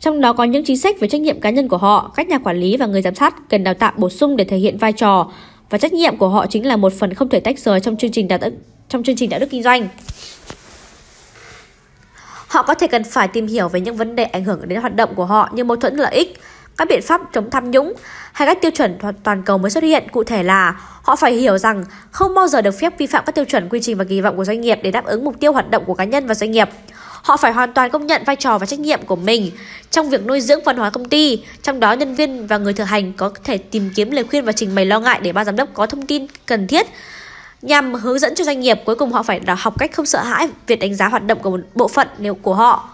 Trong đó có những chính sách về trách nhiệm cá nhân của họ, các nhà quản lý và người giám sát cần đào tạo bổ sung để thể hiện vai trò và trách nhiệm của họ chính là một phần không thể tách rời trong chương trình đạo đức, trong chương trình đạo đức kinh doanh. Họ có thể cần phải tìm hiểu về những vấn đề ảnh hưởng đến hoạt động của họ như mâu thuẫn lợi ích, các biện pháp chống tham nhũng hay các tiêu chuẩn toàn cầu mới xuất hiện. Cụ thể là họ phải hiểu rằng không bao giờ được phép vi phạm các tiêu chuẩn, quy trình và kỳ vọng của doanh nghiệp để đáp ứng mục tiêu hoạt động của cá nhân và doanh nghiệp. Họ phải hoàn toàn công nhận vai trò và trách nhiệm của mình trong việc nuôi dưỡng văn hóa công ty, trong đó nhân viên và người thực hành có thể tìm kiếm lời khuyên và trình bày lo ngại để ban giám đốc có thông tin cần thiết nhằm hướng dẫn cho doanh nghiệp cuối cùng họ phải học cách không sợ hãi việc đánh giá hoạt động của một bộ phận nếu của họ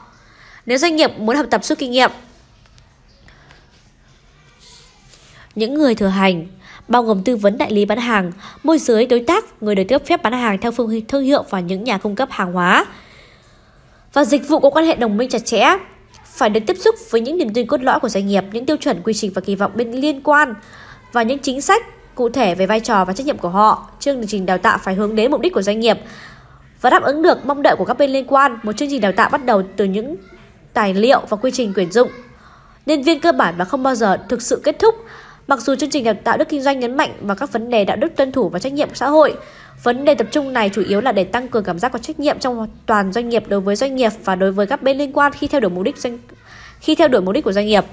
nếu doanh nghiệp muốn học tập suốt kinh nghiệm những người thừa hành, bao gồm tư vấn đại lý bán hàng, môi giới đối tác, người được cấp phép bán hàng theo phương thương hiệu và những nhà cung cấp hàng hóa. Và dịch vụ có quan hệ đồng minh chặt chẽ, phải được tiếp xúc với những niềm tin cốt lõi của doanh nghiệp, những tiêu chuẩn, quy trình và kỳ vọng bên liên quan và những chính sách cụ thể về vai trò và trách nhiệm của họ. Chương trình đào tạo phải hướng đến mục đích của doanh nghiệp và đáp ứng được mong đợi của các bên liên quan. Một chương trình đào tạo bắt đầu từ những tài liệu và quy trình tuyển dụng. Nhân viên cơ bản và không bao giờ thực sự kết thúc Mặc dù chương trình đào tạo đức kinh doanh nhấn mạnh vào các vấn đề đạo đức tuân thủ và trách nhiệm xã hội, vấn đề tập trung này chủ yếu là để tăng cường cảm giác có trách nhiệm trong toàn doanh nghiệp đối với doanh nghiệp và đối với các bên liên quan khi theo đuổi mục đích doanh khi theo đuổi mục đích của doanh nghiệp.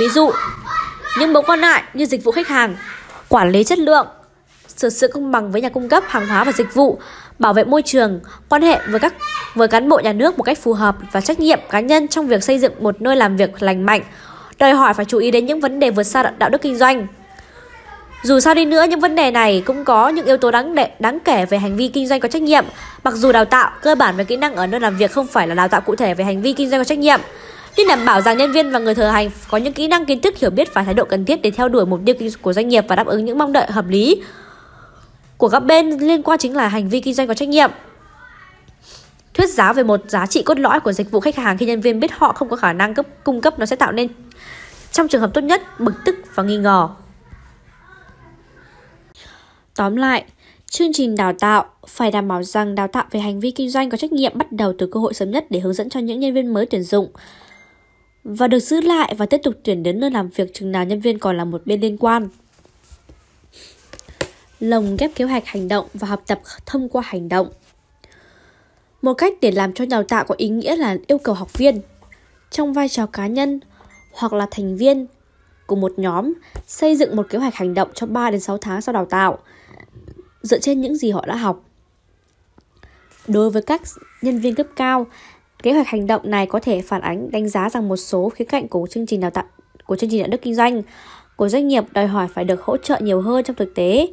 Ví dụ, những mối quan ngại như dịch vụ khách hàng, quản lý chất lượng, sự sự công bằng với nhà cung cấp hàng hóa và dịch vụ, bảo vệ môi trường, quan hệ với các với cán bộ nhà nước một cách phù hợp và trách nhiệm cá nhân trong việc xây dựng một nơi làm việc lành mạnh, đòi hỏi phải chú ý đến những vấn đề vượt xa đạo đức kinh doanh. Dù sao đi nữa, những vấn đề này cũng có những yếu tố đáng, đệ, đáng kể về hành vi kinh doanh có trách nhiệm. Mặc dù đào tạo cơ bản về kỹ năng ở nơi làm việc không phải là đào tạo cụ thể về hành vi kinh doanh có trách nhiệm, nhưng đảm bảo rằng nhân viên và người thừa hành có những kỹ năng kiến thức hiểu biết và thái độ cần thiết để theo đuổi mục tiêu của doanh nghiệp và đáp ứng những mong đợi hợp lý của các bên liên quan chính là hành vi kinh doanh có trách nhiệm. Thuyết giáo về một giá trị cốt lõi của dịch vụ khách hàng khi nhân viên biết họ không có khả năng cấp cung cấp nó sẽ tạo nên trong trường hợp tốt nhất, bực tức và nghi ngờ. Tóm lại, chương trình đào tạo phải đảm bảo rằng đào tạo về hành vi kinh doanh có trách nhiệm bắt đầu từ cơ hội sớm nhất để hướng dẫn cho những nhân viên mới tuyển dụng và được giữ lại và tiếp tục tuyển đến nơi làm việc chừng nào nhân viên còn là một bên liên quan. Lồng ghép kế hoạch hành động và học tập thông qua hành động. Một cách để làm cho đào tạo có ý nghĩa là yêu cầu học viên trong vai trò cá nhân hoặc là thành viên của một nhóm xây dựng một kế hoạch hành động trong 3 đến 6 tháng sau đào tạo dựa trên những gì họ đã học. Đối với các nhân viên cấp cao, kế hoạch hành động này có thể phản ánh đánh giá rằng một số khía cạnh của chương trình đào tạo của chương trình đạo đức kinh doanh của doanh nghiệp đòi hỏi phải được hỗ trợ nhiều hơn trong thực tế.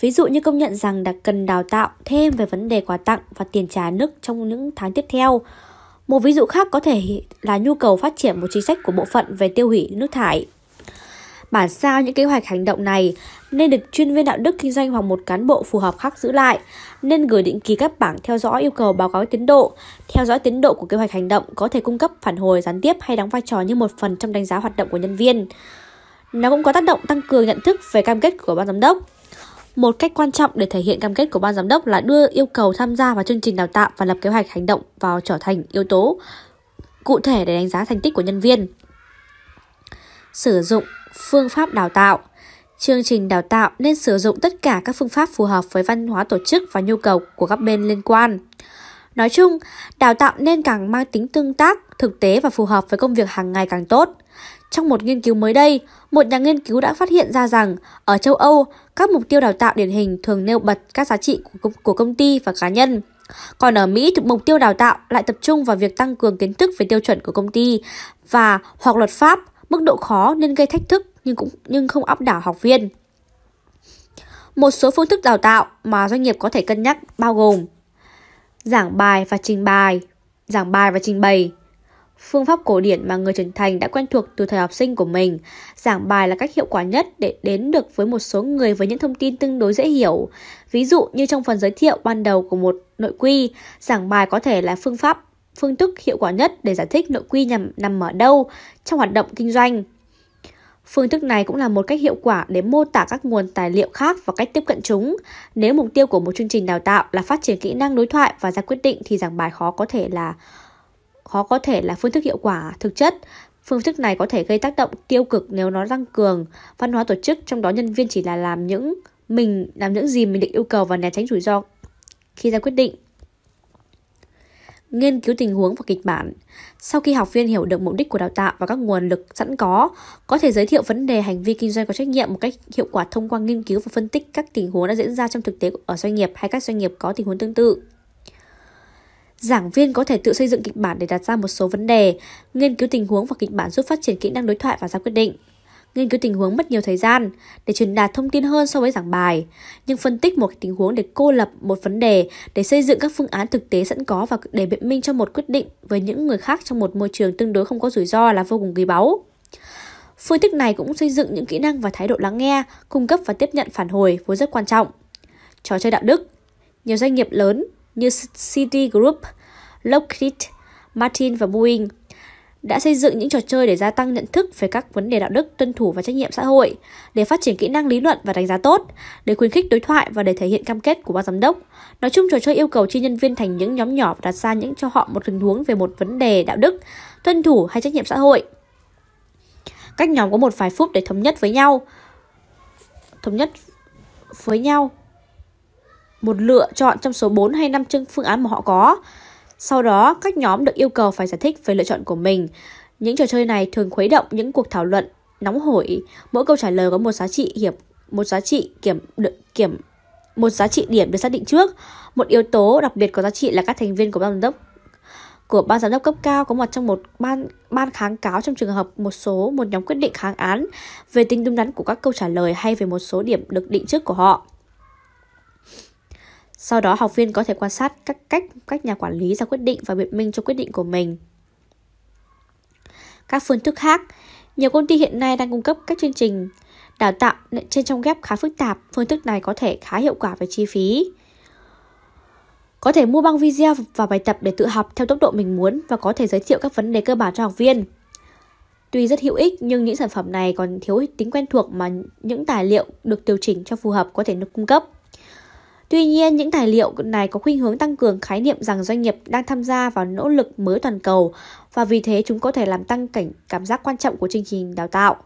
Ví dụ như công nhận rằng đã cần đào tạo thêm về vấn đề quà tặng và tiền trả nước trong những tháng tiếp theo, một ví dụ khác có thể là nhu cầu phát triển một chính sách của bộ phận về tiêu hủy nước thải. Bản sao những kế hoạch hành động này nên được chuyên viên đạo đức kinh doanh hoặc một cán bộ phù hợp khác giữ lại, nên gửi định kỳ các bảng theo dõi yêu cầu báo cáo tiến độ. Theo dõi tiến độ của kế hoạch hành động có thể cung cấp phản hồi gián tiếp hay đóng vai trò như một phần trong đánh giá hoạt động của nhân viên. Nó cũng có tác động tăng cường nhận thức về cam kết của ban giám đốc. Một cách quan trọng để thể hiện cam kết của ban giám đốc là đưa yêu cầu tham gia vào chương trình đào tạo và lập kế hoạch hành động vào trở thành yếu tố cụ thể để đánh giá thành tích của nhân viên. Sử dụng phương pháp đào tạo Chương trình đào tạo nên sử dụng tất cả các phương pháp phù hợp với văn hóa tổ chức và nhu cầu của các bên liên quan. Nói chung, đào tạo nên càng mang tính tương tác, thực tế và phù hợp với công việc hàng ngày càng tốt. Trong một nghiên cứu mới đây, một nhà nghiên cứu đã phát hiện ra rằng ở châu Âu, các mục tiêu đào tạo điển hình thường nêu bật các giá trị của công ty và cá nhân. Còn ở Mỹ, mục tiêu đào tạo lại tập trung vào việc tăng cường kiến thức về tiêu chuẩn của công ty và hoặc luật pháp, mức độ khó nên gây thách thức nhưng cũng nhưng không áp đảo học viên. Một số phương thức đào tạo mà doanh nghiệp có thể cân nhắc bao gồm giảng bài và trình bày, giảng bài và trình bày, phương pháp cổ điển mà người trưởng thành đã quen thuộc từ thời học sinh của mình. Giảng bài là cách hiệu quả nhất để đến được với một số người với những thông tin tương đối dễ hiểu. Ví dụ như trong phần giới thiệu ban đầu của một nội quy, giảng bài có thể là phương pháp phương thức hiệu quả nhất để giải thích nội quy nhằm nằm ở đâu trong hoạt động kinh doanh. Phương thức này cũng là một cách hiệu quả để mô tả các nguồn tài liệu khác và cách tiếp cận chúng. Nếu mục tiêu của một chương trình đào tạo là phát triển kỹ năng đối thoại và ra quyết định thì giảng bài khó có thể là khó có thể là phương thức hiệu quả thực chất. Phương thức này có thể gây tác động tiêu cực nếu nó tăng cường văn hóa tổ chức trong đó nhân viên chỉ là làm những mình làm những gì mình được yêu cầu và né tránh rủi ro khi ra quyết định. Nghiên cứu tình huống và kịch bản. Sau khi học viên hiểu được mục đích của đào tạo và các nguồn lực sẵn có, có thể giới thiệu vấn đề hành vi kinh doanh có trách nhiệm một cách hiệu quả thông qua nghiên cứu và phân tích các tình huống đã diễn ra trong thực tế ở doanh nghiệp hay các doanh nghiệp có tình huống tương tự. Giảng viên có thể tự xây dựng kịch bản để đặt ra một số vấn đề, nghiên cứu tình huống và kịch bản giúp phát triển kỹ năng đối thoại và ra quyết định. Nghiên cứu tình huống mất nhiều thời gian để truyền đạt thông tin hơn so với giảng bài, nhưng phân tích một tình huống để cô lập một vấn đề, để xây dựng các phương án thực tế sẵn có và để biện minh cho một quyết định với những người khác trong một môi trường tương đối không có rủi ro là vô cùng quý báu. Phương thức này cũng xây dựng những kỹ năng và thái độ lắng nghe, cung cấp và tiếp nhận phản hồi vốn rất quan trọng. Trò chơi đạo đức Nhiều doanh nghiệp lớn như City Group, Lockheed Martin và Boeing đã xây dựng những trò chơi để gia tăng nhận thức về các vấn đề đạo đức, tuân thủ và trách nhiệm xã hội, để phát triển kỹ năng lý luận và đánh giá tốt, để khuyến khích đối thoại và để thể hiện cam kết của ban giám đốc. Nói chung trò chơi yêu cầu chia nhân viên thành những nhóm nhỏ và đặt ra những cho họ một tình huống về một vấn đề đạo đức, tuân thủ hay trách nhiệm xã hội. Các nhóm có một vài phút để thống nhất với nhau. Thống nhất với nhau một lựa chọn trong số 4 hay 5 chương phương án mà họ có. Sau đó, các nhóm được yêu cầu phải giải thích về lựa chọn của mình. Những trò chơi này thường khuấy động những cuộc thảo luận nóng hổi. Mỗi câu trả lời có một giá trị hiệp, một giá trị kiểm được kiểm một giá trị điểm được xác định trước. Một yếu tố đặc biệt có giá trị là các thành viên của ban giám đốc của ban giám đốc cấp cao có mặt trong một ban ban kháng cáo trong trường hợp một số một nhóm quyết định kháng án về tính đúng đắn của các câu trả lời hay về một số điểm được định trước của họ. Sau đó học viên có thể quan sát các cách cách nhà quản lý ra quyết định và biện minh cho quyết định của mình. Các phương thức khác Nhiều công ty hiện nay đang cung cấp các chương trình đào tạo trên trong ghép khá phức tạp, phương thức này có thể khá hiệu quả về chi phí. Có thể mua băng video và bài tập để tự học theo tốc độ mình muốn và có thể giới thiệu các vấn đề cơ bản cho học viên. Tuy rất hữu ích nhưng những sản phẩm này còn thiếu tính quen thuộc mà những tài liệu được điều chỉnh cho phù hợp có thể được cung cấp. Tuy nhiên, những tài liệu này có khuynh hướng tăng cường khái niệm rằng doanh nghiệp đang tham gia vào nỗ lực mới toàn cầu và vì thế chúng có thể làm tăng cảnh cảm giác quan trọng của chương trình đào tạo.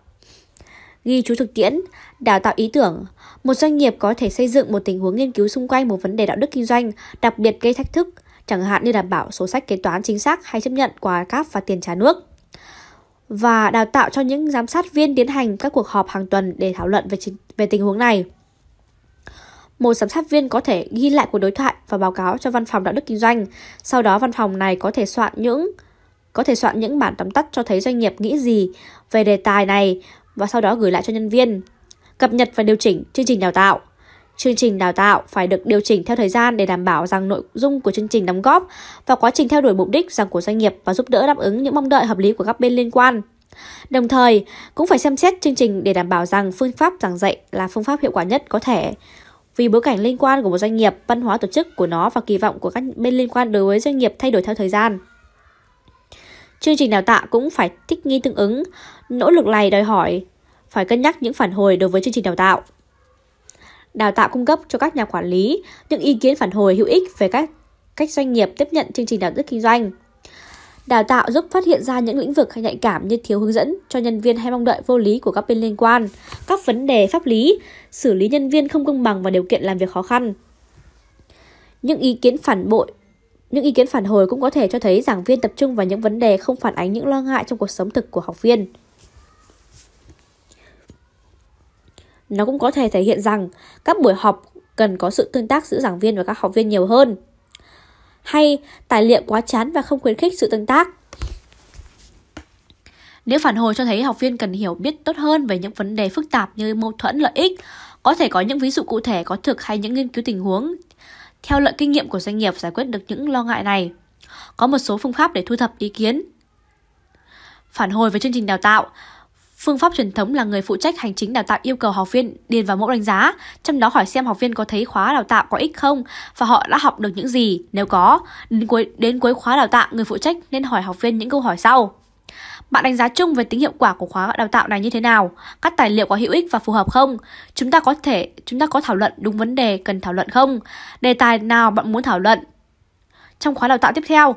Ghi chú thực tiễn, đào tạo ý tưởng. Một doanh nghiệp có thể xây dựng một tình huống nghiên cứu xung quanh một vấn đề đạo đức kinh doanh, đặc biệt gây thách thức, chẳng hạn như đảm bảo số sách kế toán chính xác hay chấp nhận quà cáp và tiền trả nước và đào tạo cho những giám sát viên tiến hành các cuộc họp hàng tuần để thảo luận về, về tình huống này một giám sát viên có thể ghi lại cuộc đối thoại và báo cáo cho văn phòng đạo đức kinh doanh. Sau đó văn phòng này có thể soạn những có thể soạn những bản tóm tắt cho thấy doanh nghiệp nghĩ gì về đề tài này và sau đó gửi lại cho nhân viên. Cập nhật và điều chỉnh chương trình đào tạo. Chương trình đào tạo phải được điều chỉnh theo thời gian để đảm bảo rằng nội dung của chương trình đóng góp và quá trình theo đuổi mục đích rằng của doanh nghiệp và giúp đỡ đáp ứng những mong đợi hợp lý của các bên liên quan. Đồng thời, cũng phải xem xét chương trình để đảm bảo rằng phương pháp giảng dạy là phương pháp hiệu quả nhất có thể vì bối cảnh liên quan của một doanh nghiệp, văn hóa tổ chức của nó và kỳ vọng của các bên liên quan đối với doanh nghiệp thay đổi theo thời gian. Chương trình đào tạo cũng phải thích nghi tương ứng. Nỗ lực này đòi hỏi phải cân nhắc những phản hồi đối với chương trình đào tạo. Đào tạo cung cấp cho các nhà quản lý những ý kiến phản hồi hữu ích về các cách doanh nghiệp tiếp nhận chương trình đạo đức kinh doanh. Đào tạo giúp phát hiện ra những lĩnh vực hay nhạy cảm như thiếu hướng dẫn cho nhân viên hay mong đợi vô lý của các bên liên quan, các vấn đề pháp lý, xử lý nhân viên không công bằng và điều kiện làm việc khó khăn. Những ý kiến phản bội những ý kiến phản hồi cũng có thể cho thấy giảng viên tập trung vào những vấn đề không phản ánh những lo ngại trong cuộc sống thực của học viên. Nó cũng có thể thể hiện rằng các buổi học cần có sự tương tác giữa giảng viên và các học viên nhiều hơn hay tài liệu quá chán và không khuyến khích sự tương tác. Nếu phản hồi cho thấy học viên cần hiểu biết tốt hơn về những vấn đề phức tạp như mâu thuẫn lợi ích, có thể có những ví dụ cụ thể có thực hay những nghiên cứu tình huống theo lợi kinh nghiệm của doanh nghiệp giải quyết được những lo ngại này. Có một số phương pháp để thu thập ý kiến. Phản hồi về chương trình đào tạo, Phương pháp truyền thống là người phụ trách hành chính đào tạo yêu cầu học viên điền vào mẫu đánh giá, trong đó hỏi xem học viên có thấy khóa đào tạo có ích không và họ đã học được những gì, nếu có. Đến cuối, đến cuối khóa đào tạo, người phụ trách nên hỏi học viên những câu hỏi sau. Bạn đánh giá chung về tính hiệu quả của khóa đào tạo này như thế nào? Các tài liệu có hữu ích và phù hợp không? Chúng ta có thể chúng ta có thảo luận đúng vấn đề cần thảo luận không? Đề tài nào bạn muốn thảo luận? Trong khóa đào tạo tiếp theo,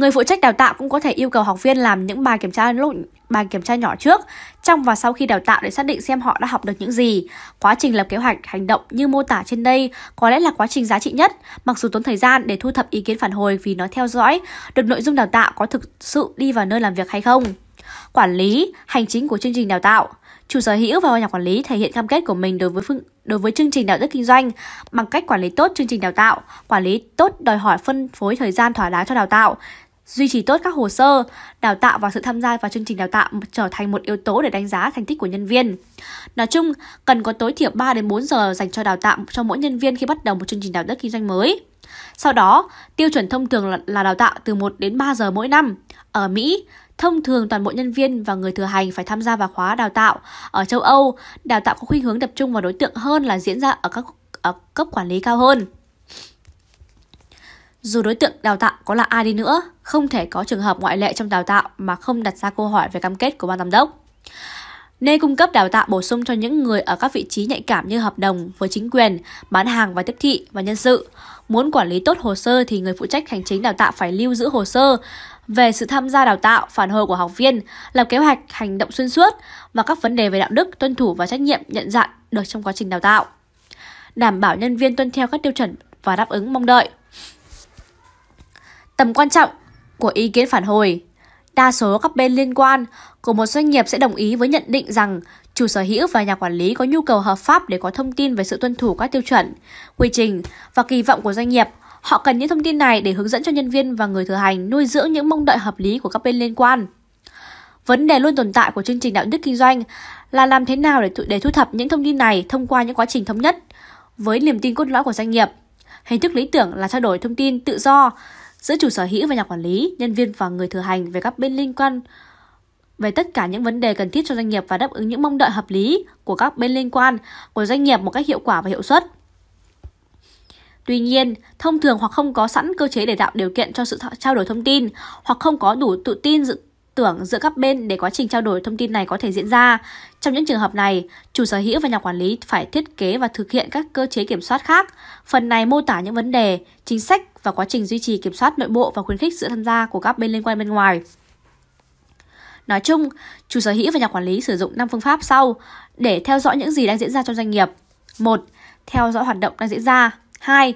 Người phụ trách đào tạo cũng có thể yêu cầu học viên làm những bài kiểm tra lúc bài kiểm tra nhỏ trước, trong và sau khi đào tạo để xác định xem họ đã học được những gì. Quá trình lập kế hoạch hành động như mô tả trên đây có lẽ là quá trình giá trị nhất, mặc dù tốn thời gian để thu thập ý kiến phản hồi vì nó theo dõi được nội dung đào tạo có thực sự đi vào nơi làm việc hay không. Quản lý, hành chính của chương trình đào tạo chủ sở hữu và nhà quản lý thể hiện cam kết của mình đối với phương đối với chương trình đạo đức kinh doanh bằng cách quản lý tốt chương trình đào tạo quản lý tốt đòi hỏi phân phối thời gian thỏa đáng cho đào tạo duy trì tốt các hồ sơ, đào tạo và sự tham gia vào chương trình đào tạo trở thành một yếu tố để đánh giá thành tích của nhân viên. Nói chung, cần có tối thiểu 3 đến 4 giờ dành cho đào tạo cho mỗi nhân viên khi bắt đầu một chương trình đào tạo kinh doanh mới. Sau đó, tiêu chuẩn thông thường là đào tạo từ 1 đến 3 giờ mỗi năm. Ở Mỹ, Thông thường toàn bộ nhân viên và người thừa hành phải tham gia vào khóa đào tạo. Ở châu Âu, đào tạo có khuynh hướng tập trung vào đối tượng hơn là diễn ra ở các ở cấp quản lý cao hơn. Dù đối tượng đào tạo có là ai đi nữa, không thể có trường hợp ngoại lệ trong đào tạo mà không đặt ra câu hỏi về cam kết của ban giám đốc. Nên cung cấp đào tạo bổ sung cho những người ở các vị trí nhạy cảm như hợp đồng với chính quyền, bán hàng và tiếp thị và nhân sự. Muốn quản lý tốt hồ sơ thì người phụ trách hành chính đào tạo phải lưu giữ hồ sơ về sự tham gia đào tạo, phản hồi của học viên, lập kế hoạch hành động xuyên suốt và các vấn đề về đạo đức, tuân thủ và trách nhiệm nhận dạng được trong quá trình đào tạo. Đảm bảo nhân viên tuân theo các tiêu chuẩn và đáp ứng mong đợi tầm quan trọng của ý kiến phản hồi. Đa số các bên liên quan của một doanh nghiệp sẽ đồng ý với nhận định rằng chủ sở hữu và nhà quản lý có nhu cầu hợp pháp để có thông tin về sự tuân thủ các tiêu chuẩn, quy trình và kỳ vọng của doanh nghiệp. Họ cần những thông tin này để hướng dẫn cho nhân viên và người thừa hành nuôi dưỡng những mong đợi hợp lý của các bên liên quan. Vấn đề luôn tồn tại của chương trình đạo đức kinh doanh là làm thế nào để, để thu thập những thông tin này thông qua những quá trình thống nhất với niềm tin cốt lõi của doanh nghiệp. Hình thức lý tưởng là trao đổi thông tin tự do giữa chủ sở hữu và nhà quản lý, nhân viên và người thừa hành về các bên liên quan về tất cả những vấn đề cần thiết cho doanh nghiệp và đáp ứng những mong đợi hợp lý của các bên liên quan của doanh nghiệp một cách hiệu quả và hiệu suất. Tuy nhiên, thông thường hoặc không có sẵn cơ chế để tạo điều kiện cho sự trao đổi thông tin, hoặc không có đủ tự tin dự tưởng giữa các bên để quá trình trao đổi thông tin này có thể diễn ra. Trong những trường hợp này, chủ sở hữu và nhà quản lý phải thiết kế và thực hiện các cơ chế kiểm soát khác. Phần này mô tả những vấn đề, chính sách và quá trình duy trì kiểm soát nội bộ và khuyến khích sự tham gia của các bên liên quan bên ngoài. Nói chung, chủ sở hữu và nhà quản lý sử dụng 5 phương pháp sau để theo dõi những gì đang diễn ra trong doanh nghiệp. 1. Theo dõi hoạt động đang diễn ra. 2.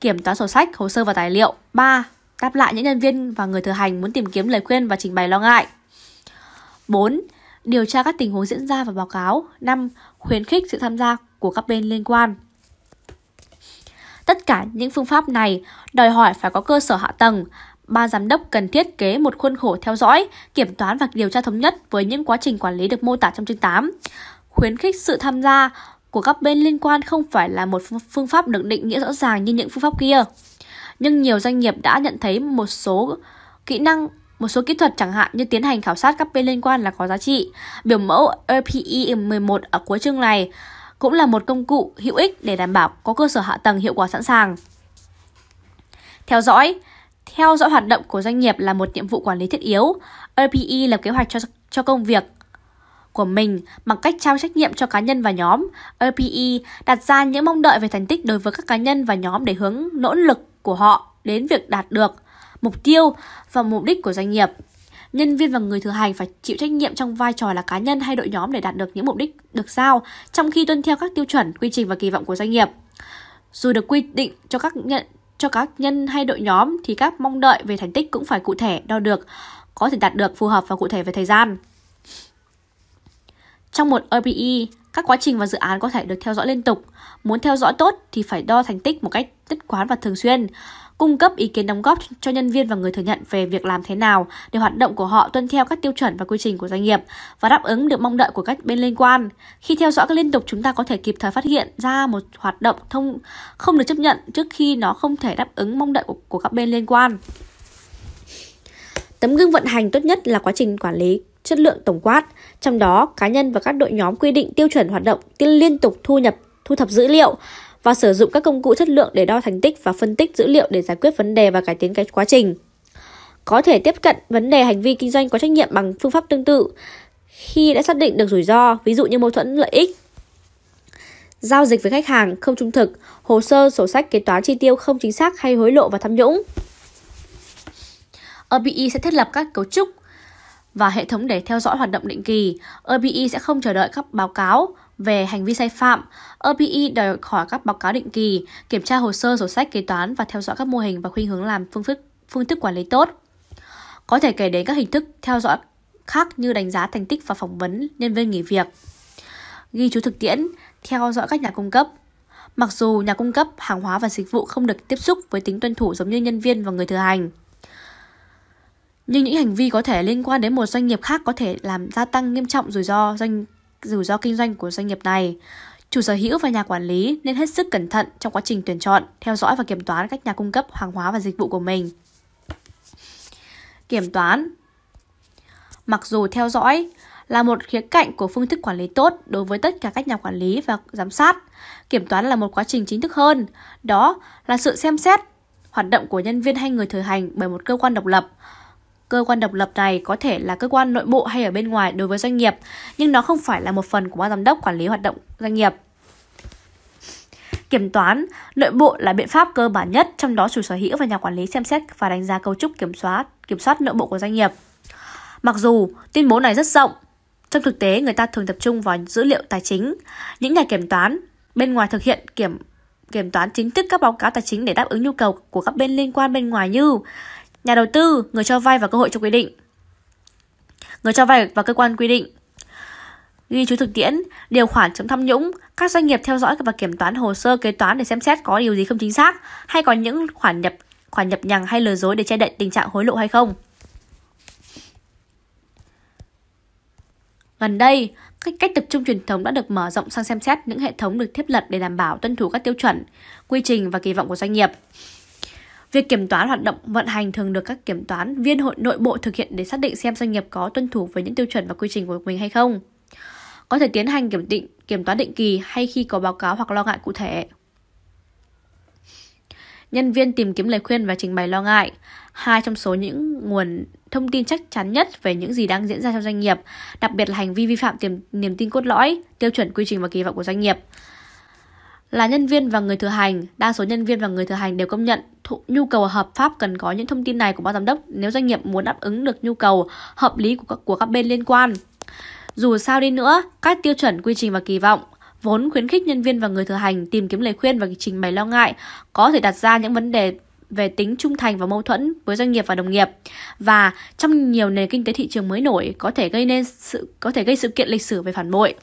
Kiểm toán sổ sách, hồ sơ và tài liệu. 3 đáp lại những nhân viên và người thừa hành muốn tìm kiếm lời khuyên và trình bày lo ngại. 4. Điều tra các tình huống diễn ra và báo cáo. 5. Khuyến khích sự tham gia của các bên liên quan. Tất cả những phương pháp này đòi hỏi phải có cơ sở hạ tầng. Ban giám đốc cần thiết kế một khuôn khổ theo dõi, kiểm toán và điều tra thống nhất với những quá trình quản lý được mô tả trong chương 8. Khuyến khích sự tham gia của các bên liên quan không phải là một phương pháp được định nghĩa rõ ràng như những phương pháp kia nhưng nhiều doanh nghiệp đã nhận thấy một số kỹ năng một số kỹ thuật chẳng hạn như tiến hành khảo sát các bên liên quan là có giá trị. Biểu mẫu RPE 11 ở cuối chương này cũng là một công cụ hữu ích để đảm bảo có cơ sở hạ tầng hiệu quả sẵn sàng. Theo dõi Theo dõi hoạt động của doanh nghiệp là một nhiệm vụ quản lý thiết yếu. RPE lập kế hoạch cho, cho công việc của mình bằng cách trao trách nhiệm cho cá nhân và nhóm. RPE đặt ra những mong đợi về thành tích đối với các cá nhân và nhóm để hướng nỗ lực của họ đến việc đạt được mục tiêu và mục đích của doanh nghiệp. Nhân viên và người thực hành phải chịu trách nhiệm trong vai trò là cá nhân hay đội nhóm để đạt được những mục đích được giao, trong khi tuân theo các tiêu chuẩn, quy trình và kỳ vọng của doanh nghiệp. Dù được quy định cho các nhận cho các nhân hay đội nhóm thì các mong đợi về thành tích cũng phải cụ thể đo được, có thể đạt được phù hợp và cụ thể về thời gian. Trong một OPE, các quá trình và dự án có thể được theo dõi liên tục. Muốn theo dõi tốt thì phải đo thành tích một cách nhất quán và thường xuyên cung cấp ý kiến đóng góp cho nhân viên và người thừa nhận về việc làm thế nào để hoạt động của họ tuân theo các tiêu chuẩn và quy trình của doanh nghiệp và đáp ứng được mong đợi của các bên liên quan. Khi theo dõi các liên tục chúng ta có thể kịp thời phát hiện ra một hoạt động thông không được chấp nhận trước khi nó không thể đáp ứng mong đợi của, của các bên liên quan. Tấm gương vận hành tốt nhất là quá trình quản lý chất lượng tổng quát, trong đó cá nhân và các đội nhóm quy định tiêu chuẩn hoạt động liên tục thu nhập, thu thập dữ liệu, và sử dụng các công cụ chất lượng để đo thành tích và phân tích dữ liệu để giải quyết vấn đề và cải tiến cái quá trình. Có thể tiếp cận vấn đề hành vi kinh doanh có trách nhiệm bằng phương pháp tương tự khi đã xác định được rủi ro, ví dụ như mâu thuẫn lợi ích. Giao dịch với khách hàng không trung thực, hồ sơ, sổ sách kế toán chi tiêu không chính xác hay hối lộ và tham nhũng. OBE sẽ thiết lập các cấu trúc và hệ thống để theo dõi hoạt động định kỳ. OBE sẽ không chờ đợi các báo cáo về hành vi sai phạm, OPE đòi hỏi các báo cáo định kỳ, kiểm tra hồ sơ sổ sách kế toán và theo dõi các mô hình và khuynh hướng làm phương thức phương thức quản lý tốt. Có thể kể đến các hình thức theo dõi khác như đánh giá thành tích và phỏng vấn nhân viên nghỉ việc. Ghi chú thực tiễn, theo dõi các nhà cung cấp. Mặc dù nhà cung cấp hàng hóa và dịch vụ không được tiếp xúc với tính tuân thủ giống như nhân viên và người thừa hành, nhưng những hành vi có thể liên quan đến một doanh nghiệp khác có thể làm gia tăng nghiêm trọng rủi ro doanh rủi ro kinh doanh của doanh nghiệp này. Chủ sở hữu và nhà quản lý nên hết sức cẩn thận trong quá trình tuyển chọn, theo dõi và kiểm toán các nhà cung cấp hàng hóa và dịch vụ của mình. Kiểm toán Mặc dù theo dõi là một khía cạnh của phương thức quản lý tốt đối với tất cả các nhà quản lý và giám sát, kiểm toán là một quá trình chính thức hơn, đó là sự xem xét hoạt động của nhân viên hay người thời hành bởi một cơ quan độc lập Cơ quan độc lập này có thể là cơ quan nội bộ hay ở bên ngoài đối với doanh nghiệp, nhưng nó không phải là một phần của ban giám đốc quản lý hoạt động doanh nghiệp. Kiểm toán, nội bộ là biện pháp cơ bản nhất, trong đó chủ sở hữu và nhà quản lý xem xét và đánh giá cấu trúc kiểm soát, kiểm soát nội bộ của doanh nghiệp. Mặc dù tuyên bố này rất rộng, trong thực tế người ta thường tập trung vào dữ liệu tài chính. Những nhà kiểm toán bên ngoài thực hiện kiểm kiểm toán chính thức các báo cáo tài chính để đáp ứng nhu cầu của các bên liên quan bên ngoài như nhà đầu tư, người cho vay và cơ hội cho quy định. Người cho vay và cơ quan quy định. Ghi chú thực tiễn, điều khoản chống tham nhũng, các doanh nghiệp theo dõi và kiểm toán hồ sơ kế toán để xem xét có điều gì không chính xác hay có những khoản nhập khoản nhập nhằng hay lừa dối để che đậy tình trạng hối lộ hay không. Gần đây, cách, cách tập trung truyền thống đã được mở rộng sang xem xét những hệ thống được thiết lập để đảm bảo tuân thủ các tiêu chuẩn, quy trình và kỳ vọng của doanh nghiệp. Việc kiểm toán hoạt động vận hành thường được các kiểm toán viên hội nội bộ thực hiện để xác định xem doanh nghiệp có tuân thủ với những tiêu chuẩn và quy trình của mình hay không. Có thể tiến hành kiểm định, kiểm toán định kỳ hay khi có báo cáo hoặc lo ngại cụ thể. Nhân viên tìm kiếm lời khuyên và trình bày lo ngại, hai trong số những nguồn thông tin chắc chắn nhất về những gì đang diễn ra trong doanh nghiệp, đặc biệt là hành vi vi phạm tiềm, niềm tin cốt lõi, tiêu chuẩn quy trình và kỳ vọng của doanh nghiệp là nhân viên và người thừa hành, đa số nhân viên và người thừa hành đều công nhận thụ, nhu cầu hợp pháp cần có những thông tin này của ban giám đốc nếu doanh nghiệp muốn đáp ứng được nhu cầu hợp lý của các, của các bên liên quan. Dù sao đi nữa, các tiêu chuẩn, quy trình và kỳ vọng vốn khuyến khích nhân viên và người thừa hành tìm kiếm lời khuyên và trình bày lo ngại có thể đặt ra những vấn đề về tính trung thành và mâu thuẫn với doanh nghiệp và đồng nghiệp và trong nhiều nền kinh tế thị trường mới nổi có thể gây nên sự có thể gây sự kiện lịch sử về phản bội.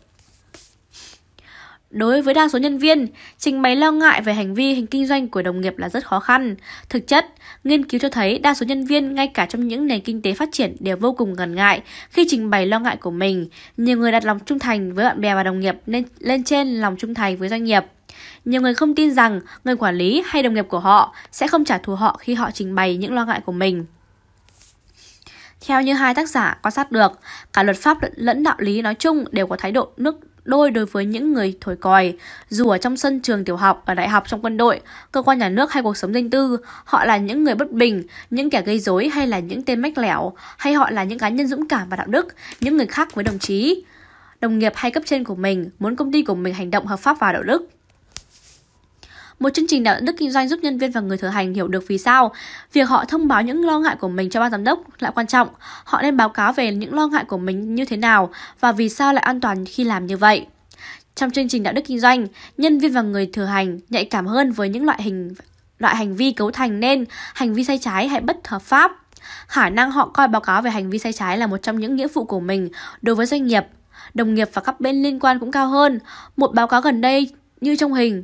Đối với đa số nhân viên, trình bày lo ngại về hành vi hình kinh doanh của đồng nghiệp là rất khó khăn. Thực chất, nghiên cứu cho thấy đa số nhân viên ngay cả trong những nền kinh tế phát triển đều vô cùng ngần ngại khi trình bày lo ngại của mình. Nhiều người đặt lòng trung thành với bạn bè và đồng nghiệp nên lên trên lòng trung thành với doanh nghiệp. Nhiều người không tin rằng người quản lý hay đồng nghiệp của họ sẽ không trả thù họ khi họ trình bày những lo ngại của mình. Theo như hai tác giả quan sát được, cả luật pháp lẫn đạo lý nói chung đều có thái độ nước đôi đối với những người thổi còi. Dù ở trong sân trường tiểu học, ở đại học, trong quân đội, cơ quan nhà nước hay cuộc sống riêng tư, họ là những người bất bình, những kẻ gây rối hay là những tên mách lẻo, hay họ là những cá nhân dũng cảm và đạo đức, những người khác với đồng chí, đồng nghiệp hay cấp trên của mình muốn công ty của mình hành động hợp pháp và đạo đức. Một chương trình đạo đức kinh doanh giúp nhân viên và người thực hành hiểu được vì sao việc họ thông báo những lo ngại của mình cho ban giám đốc lại quan trọng. Họ nên báo cáo về những lo ngại của mình như thế nào và vì sao lại an toàn khi làm như vậy. Trong chương trình đạo đức kinh doanh, nhân viên và người thừa hành nhạy cảm hơn với những loại hình loại hành vi cấu thành nên hành vi sai trái hay bất hợp pháp. Khả năng họ coi báo cáo về hành vi sai trái là một trong những nghĩa vụ của mình đối với doanh nghiệp. Đồng nghiệp và các bên liên quan cũng cao hơn. Một báo cáo gần đây như trong hình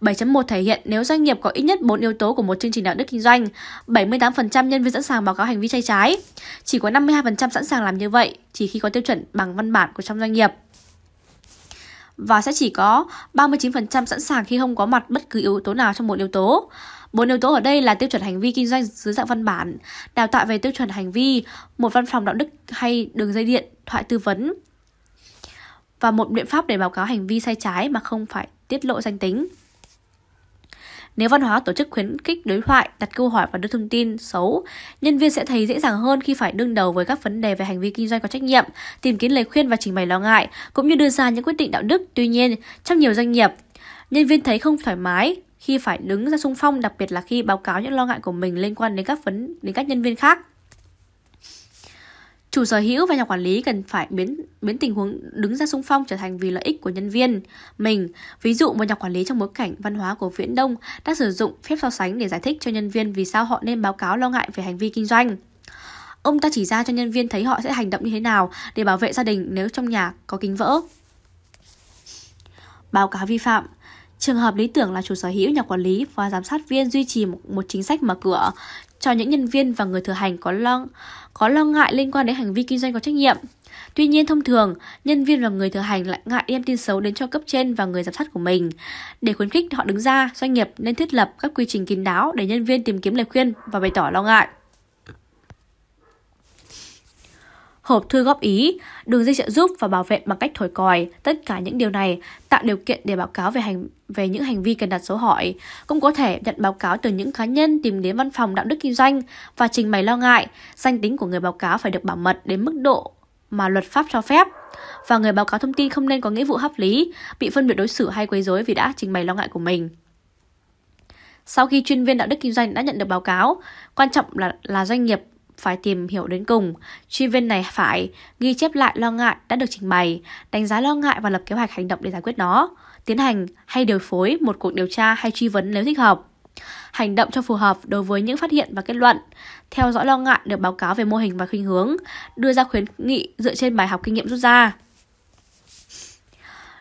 7.1 thể hiện nếu doanh nghiệp có ít nhất 4 yếu tố của một chương trình đạo đức kinh doanh, 78% nhân viên sẵn sàng báo cáo hành vi sai trái. Chỉ có 52% sẵn sàng làm như vậy chỉ khi có tiêu chuẩn bằng văn bản của trong doanh nghiệp và sẽ chỉ có 39% sẵn sàng khi không có mặt bất cứ yếu tố nào trong một yếu tố. Bốn yếu tố ở đây là tiêu chuẩn hành vi kinh doanh dưới dạng văn bản, đào tạo về tiêu chuẩn hành vi, một văn phòng đạo đức hay đường dây điện, thoại tư vấn và một biện pháp để báo cáo hành vi sai trái mà không phải tiết lộ danh tính. Nếu văn hóa tổ chức khuyến khích đối thoại, đặt câu hỏi và đưa thông tin xấu, nhân viên sẽ thấy dễ dàng hơn khi phải đương đầu với các vấn đề về hành vi kinh doanh có trách nhiệm, tìm kiếm lời khuyên và trình bày lo ngại, cũng như đưa ra những quyết định đạo đức. Tuy nhiên, trong nhiều doanh nghiệp, nhân viên thấy không thoải mái khi phải đứng ra sung phong, đặc biệt là khi báo cáo những lo ngại của mình liên quan đến các vấn đến các nhân viên khác. Chủ sở hữu và nhà quản lý cần phải biến biến tình huống đứng ra sung phong trở thành vì lợi ích của nhân viên mình. Ví dụ một nhà quản lý trong bối cảnh văn hóa của Viễn Đông đã sử dụng phép so sánh để giải thích cho nhân viên vì sao họ nên báo cáo lo ngại về hành vi kinh doanh. Ông ta chỉ ra cho nhân viên thấy họ sẽ hành động như thế nào để bảo vệ gia đình nếu trong nhà có kính vỡ. Báo cáo vi phạm Trường hợp lý tưởng là chủ sở hữu nhà quản lý và giám sát viên duy trì một, chính sách mở cửa, cho những nhân viên và người thừa hành có lo, có lo ngại liên quan đến hành vi kinh doanh có trách nhiệm. Tuy nhiên thông thường, nhân viên và người thừa hành lại ngại đem tin xấu đến cho cấp trên và người giám sát của mình. Để khuyến khích họ đứng ra, doanh nghiệp nên thiết lập các quy trình kín đáo để nhân viên tìm kiếm lời khuyên và bày tỏ lo ngại. hộp thư góp ý, đường dây trợ giúp và bảo vệ bằng cách thổi còi. Tất cả những điều này tạo điều kiện để báo cáo về hành về những hành vi cần đặt dấu hỏi. Cũng có thể nhận báo cáo từ những cá nhân tìm đến văn phòng đạo đức kinh doanh và trình bày lo ngại, danh tính của người báo cáo phải được bảo mật đến mức độ mà luật pháp cho phép và người báo cáo thông tin không nên có nghĩa vụ pháp lý, bị phân biệt đối xử hay quấy rối vì đã trình bày lo ngại của mình. Sau khi chuyên viên đạo đức kinh doanh đã nhận được báo cáo, quan trọng là là doanh nghiệp phải tìm hiểu đến cùng. Chuyên viên này phải ghi chép lại lo ngại đã được trình bày, đánh giá lo ngại và lập kế hoạch hành động để giải quyết nó, tiến hành hay điều phối một cuộc điều tra hay truy vấn nếu thích hợp. Hành động cho phù hợp đối với những phát hiện và kết luận, theo dõi lo ngại được báo cáo về mô hình và khuynh hướng, đưa ra khuyến nghị dựa trên bài học kinh nghiệm rút ra.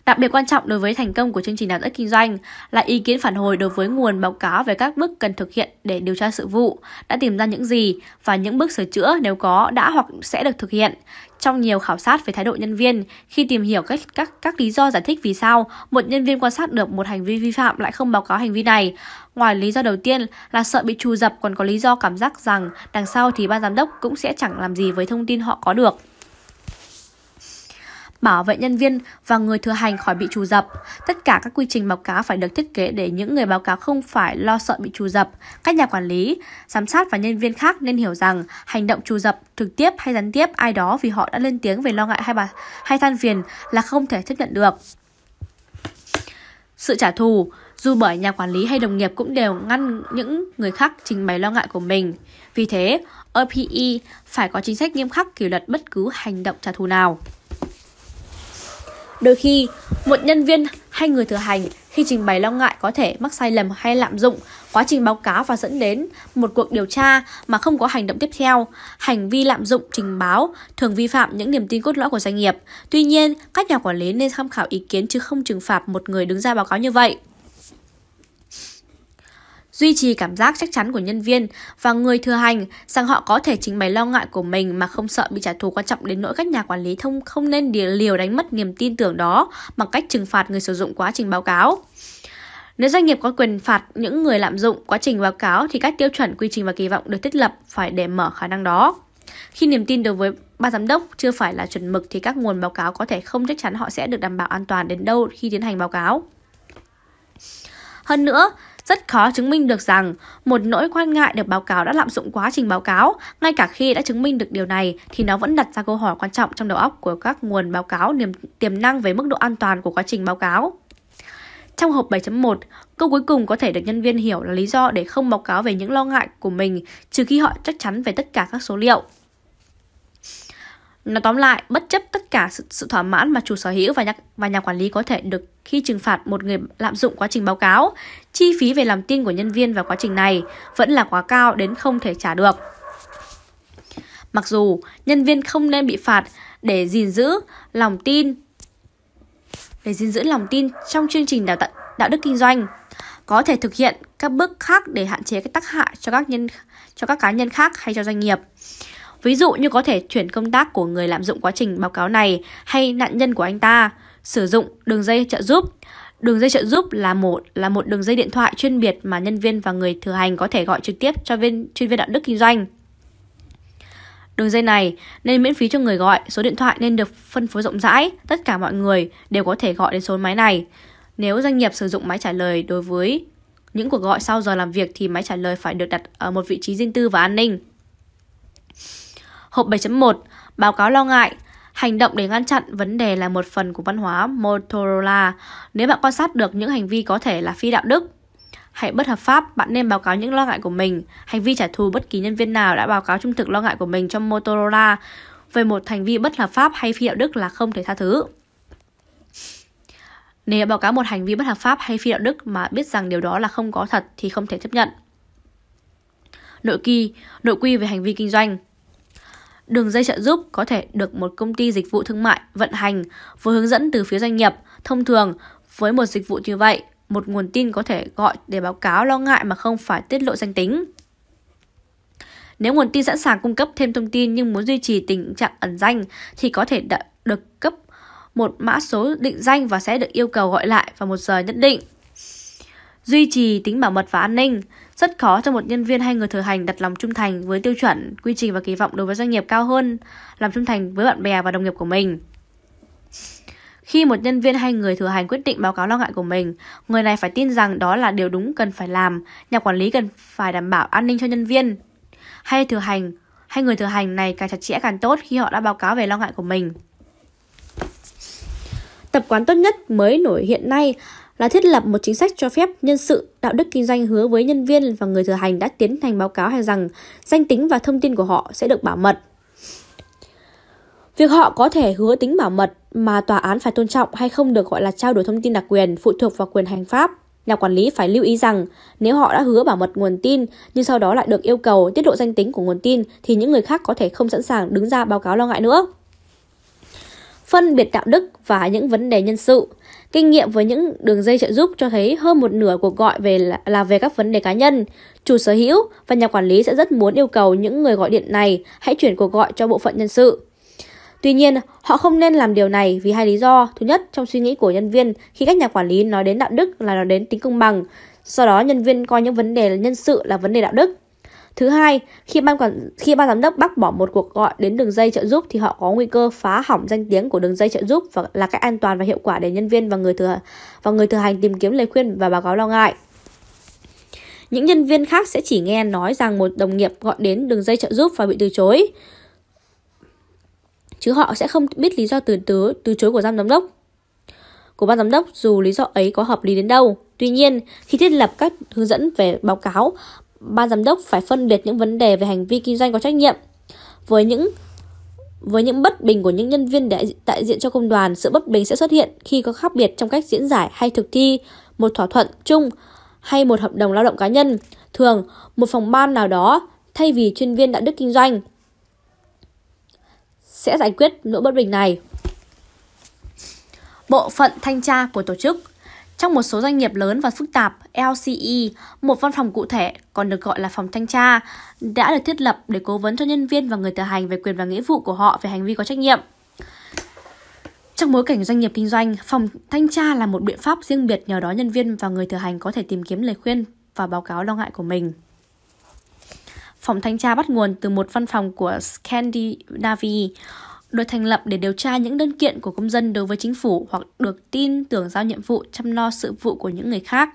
Đặc biệt quan trọng đối với thành công của chương trình đào tạo kinh doanh là ý kiến phản hồi đối với nguồn báo cáo về các bước cần thực hiện để điều tra sự vụ, đã tìm ra những gì và những bước sửa chữa nếu có đã hoặc sẽ được thực hiện. Trong nhiều khảo sát về thái độ nhân viên, khi tìm hiểu các, các, các lý do giải thích vì sao một nhân viên quan sát được một hành vi vi phạm lại không báo cáo hành vi này, ngoài lý do đầu tiên là sợ bị trù dập còn có lý do cảm giác rằng đằng sau thì ban giám đốc cũng sẽ chẳng làm gì với thông tin họ có được bảo vệ nhân viên và người thừa hành khỏi bị trù dập. Tất cả các quy trình báo cáo phải được thiết kế để những người báo cáo không phải lo sợ bị trù dập. Các nhà quản lý, giám sát và nhân viên khác nên hiểu rằng hành động trù dập trực tiếp hay gián tiếp ai đó vì họ đã lên tiếng về lo ngại hay bà hay than phiền là không thể chấp nhận được. Sự trả thù dù bởi nhà quản lý hay đồng nghiệp cũng đều ngăn những người khác trình bày lo ngại của mình. Vì thế, OPE phải có chính sách nghiêm khắc kỷ luật bất cứ hành động trả thù nào. Đôi khi, một nhân viên hay người thừa hành khi trình bày lo ngại có thể mắc sai lầm hay lạm dụng quá trình báo cáo và dẫn đến một cuộc điều tra mà không có hành động tiếp theo. Hành vi lạm dụng trình báo thường vi phạm những niềm tin cốt lõi của doanh nghiệp. Tuy nhiên, các nhà quản lý nên tham khảo ý kiến chứ không trừng phạt một người đứng ra báo cáo như vậy duy trì cảm giác chắc chắn của nhân viên và người thừa hành rằng họ có thể trình bày lo ngại của mình mà không sợ bị trả thù quan trọng đến nỗi các nhà quản lý thông không nên liều đánh mất niềm tin tưởng đó bằng cách trừng phạt người sử dụng quá trình báo cáo. Nếu doanh nghiệp có quyền phạt những người lạm dụng quá trình báo cáo thì các tiêu chuẩn quy trình và kỳ vọng được thiết lập phải để mở khả năng đó. Khi niềm tin đối với ba giám đốc chưa phải là chuẩn mực thì các nguồn báo cáo có thể không chắc chắn họ sẽ được đảm bảo an toàn đến đâu khi tiến hành báo cáo. Hơn nữa, rất khó chứng minh được rằng một nỗi quan ngại được báo cáo đã lạm dụng quá trình báo cáo, ngay cả khi đã chứng minh được điều này thì nó vẫn đặt ra câu hỏi quan trọng trong đầu óc của các nguồn báo cáo niềm tiềm năng về mức độ an toàn của quá trình báo cáo. Trong hộp 7.1, câu cuối cùng có thể được nhân viên hiểu là lý do để không báo cáo về những lo ngại của mình trừ khi họ chắc chắn về tất cả các số liệu. Nói tóm lại, bất chấp tất cả sự, sự thỏa mãn mà chủ sở hữu và nhà, và nhà quản lý có thể được khi trừng phạt một người lạm dụng quá trình báo cáo, chi phí về làm tin của nhân viên vào quá trình này vẫn là quá cao đến không thể trả được. Mặc dù nhân viên không nên bị phạt để gìn giữ lòng tin để gìn giữ lòng tin trong chương trình đào tạo đạo đức kinh doanh có thể thực hiện các bước khác để hạn chế cái tác hại cho các nhân cho các cá nhân khác hay cho doanh nghiệp ví dụ như có thể chuyển công tác của người lạm dụng quá trình báo cáo này hay nạn nhân của anh ta, sử dụng đường dây trợ giúp. Đường dây trợ giúp là một là một đường dây điện thoại chuyên biệt mà nhân viên và người thừa hành có thể gọi trực tiếp cho viên chuyên viên đạo đức kinh doanh. Đường dây này nên miễn phí cho người gọi, số điện thoại nên được phân phối rộng rãi, tất cả mọi người đều có thể gọi đến số máy này. Nếu doanh nghiệp sử dụng máy trả lời đối với những cuộc gọi sau giờ làm việc thì máy trả lời phải được đặt ở một vị trí riêng tư và an ninh. Hộp 7.1 Báo cáo lo ngại Hành động để ngăn chặn vấn đề là một phần của văn hóa Motorola. Nếu bạn quan sát được những hành vi có thể là phi đạo đức, hãy bất hợp pháp, bạn nên báo cáo những lo ngại của mình. Hành vi trả thù bất kỳ nhân viên nào đã báo cáo trung thực lo ngại của mình trong Motorola về một hành vi bất hợp pháp hay phi đạo đức là không thể tha thứ. Nếu báo cáo một hành vi bất hợp pháp hay phi đạo đức mà biết rằng điều đó là không có thật thì không thể chấp nhận. Nội quy, nội quy về hành vi kinh doanh. Đường dây trợ giúp có thể được một công ty dịch vụ thương mại vận hành với hướng dẫn từ phía doanh nghiệp. Thông thường, với một dịch vụ như vậy, một nguồn tin có thể gọi để báo cáo lo ngại mà không phải tiết lộ danh tính. Nếu nguồn tin sẵn sàng cung cấp thêm thông tin nhưng muốn duy trì tình trạng ẩn danh thì có thể đã được cấp một mã số định danh và sẽ được yêu cầu gọi lại vào một giờ nhất định. Duy trì tính bảo mật và an ninh rất khó cho một nhân viên hay người thừa hành đặt lòng trung thành với tiêu chuẩn, quy trình và kỳ vọng đối với doanh nghiệp cao hơn, lòng trung thành với bạn bè và đồng nghiệp của mình. Khi một nhân viên hay người thừa hành quyết định báo cáo lo ngại của mình, người này phải tin rằng đó là điều đúng cần phải làm, nhà quản lý cần phải đảm bảo an ninh cho nhân viên. Hay thừa hành, hay người thừa hành này càng chặt chẽ càng tốt khi họ đã báo cáo về lo ngại của mình. Tập quán tốt nhất mới nổi hiện nay là thiết lập một chính sách cho phép nhân sự đạo đức kinh doanh hứa với nhân viên và người thừa hành đã tiến hành báo cáo hay rằng danh tính và thông tin của họ sẽ được bảo mật. Việc họ có thể hứa tính bảo mật mà tòa án phải tôn trọng hay không được gọi là trao đổi thông tin đặc quyền phụ thuộc vào quyền hành pháp. Nhà quản lý phải lưu ý rằng nếu họ đã hứa bảo mật nguồn tin nhưng sau đó lại được yêu cầu tiết lộ danh tính của nguồn tin thì những người khác có thể không sẵn sàng đứng ra báo cáo lo ngại nữa. Phân biệt đạo đức và những vấn đề nhân sự Kinh nghiệm với những đường dây trợ giúp cho thấy hơn một nửa cuộc gọi về là, là về các vấn đề cá nhân. Chủ sở hữu và nhà quản lý sẽ rất muốn yêu cầu những người gọi điện này hãy chuyển cuộc gọi cho bộ phận nhân sự. Tuy nhiên, họ không nên làm điều này vì hai lý do. Thứ nhất, trong suy nghĩ của nhân viên, khi các nhà quản lý nói đến đạo đức là nói đến tính công bằng, sau đó nhân viên coi những vấn đề nhân sự là vấn đề đạo đức. Thứ hai, khi ban quản khi ban giám đốc bác bỏ một cuộc gọi đến đường dây trợ giúp thì họ có nguy cơ phá hỏng danh tiếng của đường dây trợ giúp và là cách an toàn và hiệu quả để nhân viên và người thừa và người thừa hành tìm kiếm lời khuyên và báo cáo lo ngại. Những nhân viên khác sẽ chỉ nghe nói rằng một đồng nghiệp gọi đến đường dây trợ giúp và bị từ chối. Chứ họ sẽ không biết lý do từ từ từ chối của giám đốc của ban giám đốc dù lý do ấy có hợp lý đến đâu. Tuy nhiên, khi thiết lập các hướng dẫn về báo cáo, ban giám đốc phải phân biệt những vấn đề về hành vi kinh doanh có trách nhiệm. Với những với những bất bình của những nhân viên đại, đại diện cho công đoàn, sự bất bình sẽ xuất hiện khi có khác biệt trong cách diễn giải hay thực thi một thỏa thuận chung hay một hợp đồng lao động cá nhân. Thường, một phòng ban nào đó thay vì chuyên viên đạo đức kinh doanh sẽ giải quyết nỗi bất bình này. Bộ phận thanh tra của tổ chức trong một số doanh nghiệp lớn và phức tạp, LCE, một văn phòng cụ thể còn được gọi là phòng thanh tra, đã được thiết lập để cố vấn cho nhân viên và người thực hành về quyền và nghĩa vụ của họ về hành vi có trách nhiệm. Trong bối cảnh doanh nghiệp kinh doanh, phòng thanh tra là một biện pháp riêng biệt nhờ đó nhân viên và người thừa hành có thể tìm kiếm lời khuyên và báo cáo lo ngại của mình. Phòng thanh tra bắt nguồn từ một văn phòng của Scandinavia, được thành lập để điều tra những đơn kiện của công dân đối với chính phủ hoặc được tin tưởng giao nhiệm vụ chăm lo sự vụ của những người khác.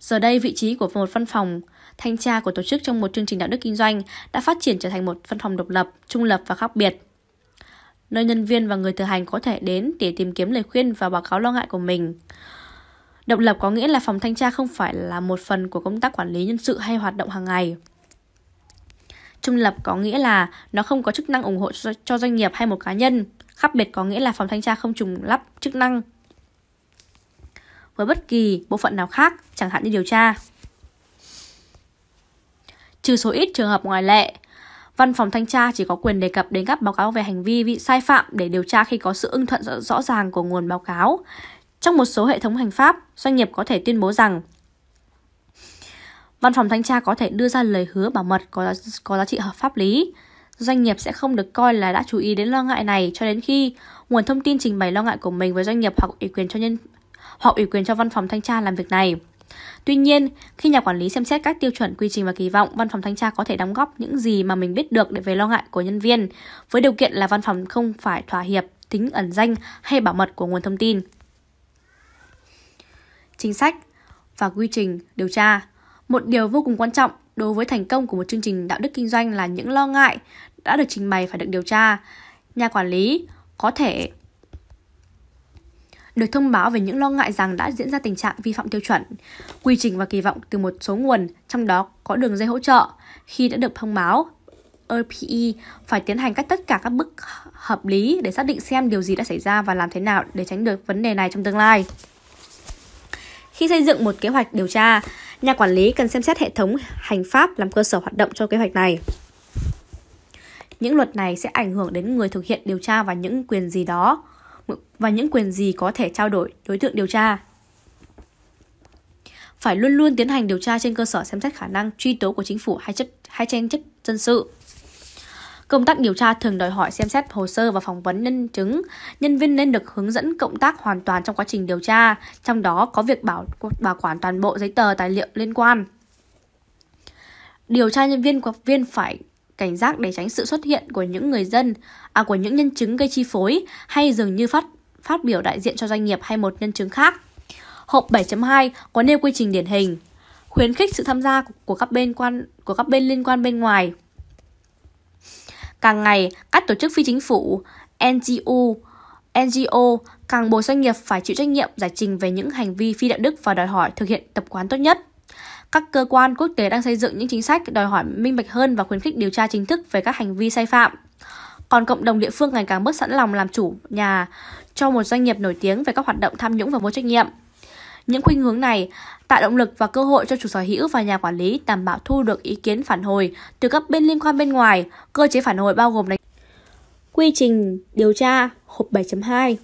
Giờ đây, vị trí của một văn phòng thanh tra của tổ chức trong một chương trình đạo đức kinh doanh đã phát triển trở thành một văn phòng độc lập, trung lập và khác biệt. Nơi nhân viên và người thực hành có thể đến để tìm kiếm lời khuyên và báo cáo lo ngại của mình. Độc lập có nghĩa là phòng thanh tra không phải là một phần của công tác quản lý nhân sự hay hoạt động hàng ngày. Trung lập có nghĩa là nó không có chức năng ủng hộ cho, doanh nghiệp hay một cá nhân. Khác biệt có nghĩa là phòng thanh tra không trùng lắp chức năng với bất kỳ bộ phận nào khác, chẳng hạn như điều tra. Trừ số ít trường hợp ngoại lệ, Văn phòng thanh tra chỉ có quyền đề cập đến các báo cáo về hành vi bị sai phạm để điều tra khi có sự ưng thuận rõ ràng của nguồn báo cáo. Trong một số hệ thống hành pháp, doanh nghiệp có thể tuyên bố rằng Văn phòng thanh tra có thể đưa ra lời hứa bảo mật có, có giá trị hợp pháp lý. Doanh nghiệp sẽ không được coi là đã chú ý đến lo ngại này cho đến khi nguồn thông tin trình bày lo ngại của mình với doanh nghiệp hoặc ủy quyền cho nhân hoặc ủy quyền cho văn phòng thanh tra làm việc này. Tuy nhiên, khi nhà quản lý xem xét các tiêu chuẩn, quy trình và kỳ vọng, văn phòng thanh tra có thể đóng góp những gì mà mình biết được để về lo ngại của nhân viên, với điều kiện là văn phòng không phải thỏa hiệp, tính ẩn danh hay bảo mật của nguồn thông tin. Chính sách và quy trình điều tra một điều vô cùng quan trọng đối với thành công của một chương trình đạo đức kinh doanh là những lo ngại đã được trình bày phải được điều tra. Nhà quản lý có thể được thông báo về những lo ngại rằng đã diễn ra tình trạng vi phạm tiêu chuẩn, quy trình và kỳ vọng từ một số nguồn, trong đó có đường dây hỗ trợ. Khi đã được thông báo, RPE phải tiến hành cách tất cả các bước hợp lý để xác định xem điều gì đã xảy ra và làm thế nào để tránh được vấn đề này trong tương lai. Khi xây dựng một kế hoạch điều tra, Nhà quản lý cần xem xét hệ thống hành pháp làm cơ sở hoạt động cho kế hoạch này. Những luật này sẽ ảnh hưởng đến người thực hiện điều tra và những quyền gì đó và những quyền gì có thể trao đổi đối tượng điều tra. Phải luôn luôn tiến hành điều tra trên cơ sở xem xét khả năng truy tố của chính phủ hay chất hay tranh chấp dân sự. Công tác điều tra thường đòi hỏi xem xét hồ sơ và phỏng vấn nhân chứng. Nhân viên nên được hướng dẫn cộng tác hoàn toàn trong quá trình điều tra, trong đó có việc bảo bảo quản toàn bộ giấy tờ tài liệu liên quan. Điều tra nhân viên hoặc viên phải cảnh giác để tránh sự xuất hiện của những người dân, à của những nhân chứng gây chi phối hay dường như phát phát biểu đại diện cho doanh nghiệp hay một nhân chứng khác. Hộp 7.2 có nêu quy trình điển hình, khuyến khích sự tham gia của các bên quan của các bên liên quan bên ngoài Càng ngày, các tổ chức phi chính phủ, NGO, NGO càng buộc doanh nghiệp phải chịu trách nhiệm giải trình về những hành vi phi đạo đức và đòi hỏi thực hiện tập quán tốt nhất. Các cơ quan quốc tế đang xây dựng những chính sách đòi hỏi minh bạch hơn và khuyến khích điều tra chính thức về các hành vi sai phạm. Còn cộng đồng địa phương ngày càng bớt sẵn lòng làm chủ nhà cho một doanh nghiệp nổi tiếng về các hoạt động tham nhũng và vô trách nhiệm. Những khuynh hướng này tạo động lực và cơ hội cho chủ sở hữu và nhà quản lý đảm bảo thu được ý kiến phản hồi từ các bên liên quan bên ngoài. Cơ chế phản hồi bao gồm đánh quy trình điều tra hộp 7.2.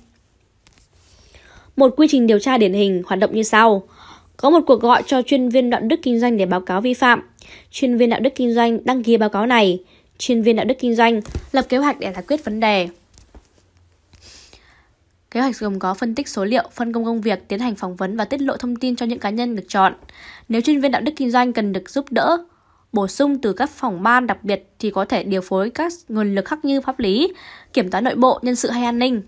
Một quy trình điều tra điển hình hoạt động như sau. Có một cuộc gọi cho chuyên viên đạo đức kinh doanh để báo cáo vi phạm. Chuyên viên đạo đức kinh doanh đăng ký báo cáo này. Chuyên viên đạo đức kinh doanh lập kế hoạch để giải quyết vấn đề. Kế hoạch gồm có phân tích số liệu, phân công công việc, tiến hành phỏng vấn và tiết lộ thông tin cho những cá nhân được chọn. Nếu chuyên viên đạo đức kinh doanh cần được giúp đỡ, bổ sung từ các phòng ban đặc biệt thì có thể điều phối các nguồn lực khác như pháp lý, kiểm toán nội bộ, nhân sự hay an ninh.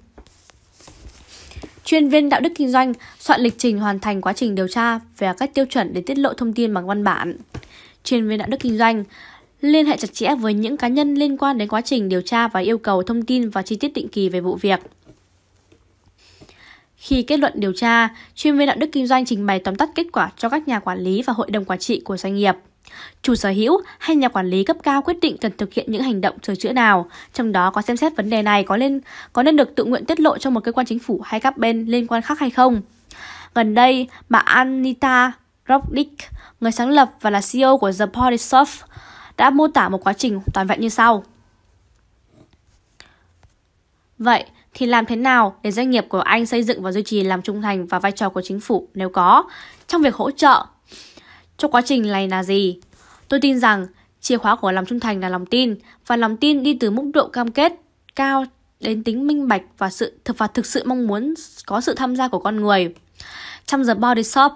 Chuyên viên đạo đức kinh doanh soạn lịch trình hoàn thành quá trình điều tra về các tiêu chuẩn để tiết lộ thông tin bằng văn bản. Chuyên viên đạo đức kinh doanh liên hệ chặt chẽ với những cá nhân liên quan đến quá trình điều tra và yêu cầu thông tin và chi tiết định kỳ về vụ việc. Khi kết luận điều tra, chuyên viên đạo đức kinh doanh trình bày tóm tắt kết quả cho các nhà quản lý và hội đồng quản trị của doanh nghiệp. Chủ sở hữu hay nhà quản lý cấp cao quyết định cần thực hiện những hành động sửa chữa nào, trong đó có xem xét vấn đề này có nên có nên được tự nguyện tiết lộ cho một cơ quan chính phủ hay các bên liên quan khác hay không. Gần đây, bà Anita Roddick, người sáng lập và là CEO của The Body Shop, đã mô tả một quá trình toàn vẹn như sau. Vậy, thì làm thế nào để doanh nghiệp của anh xây dựng và duy trì làm trung thành và vai trò của chính phủ nếu có trong việc hỗ trợ? Cho quá trình này là gì? Tôi tin rằng chìa khóa của lòng trung thành là lòng tin và lòng tin đi từ mức độ cam kết cao đến tính minh bạch và sự thực và thực sự mong muốn có sự tham gia của con người. Trong The Body Shop,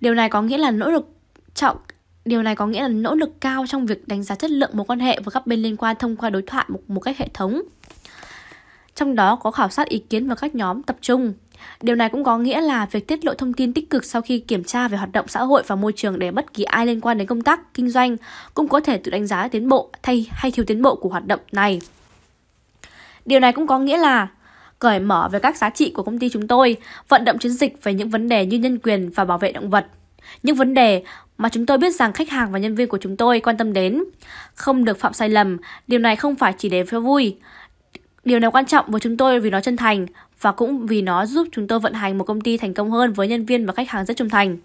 điều này có nghĩa là nỗ lực trọng Điều này có nghĩa là nỗ lực cao trong việc đánh giá chất lượng mối quan hệ với các bên liên quan thông qua đối thoại một, một cách hệ thống trong đó có khảo sát ý kiến và các nhóm tập trung. Điều này cũng có nghĩa là việc tiết lộ thông tin tích cực sau khi kiểm tra về hoạt động xã hội và môi trường để bất kỳ ai liên quan đến công tác kinh doanh cũng có thể tự đánh giá tiến bộ thay hay thiếu tiến bộ của hoạt động này. Điều này cũng có nghĩa là cởi mở về các giá trị của công ty chúng tôi, vận động chiến dịch về những vấn đề như nhân quyền và bảo vệ động vật, những vấn đề mà chúng tôi biết rằng khách hàng và nhân viên của chúng tôi quan tâm đến. Không được phạm sai lầm, điều này không phải chỉ để cho vui. Điều này quan trọng với chúng tôi vì nó chân thành và cũng vì nó giúp chúng tôi vận hành một công ty thành công hơn với nhân viên và khách hàng rất trung thành.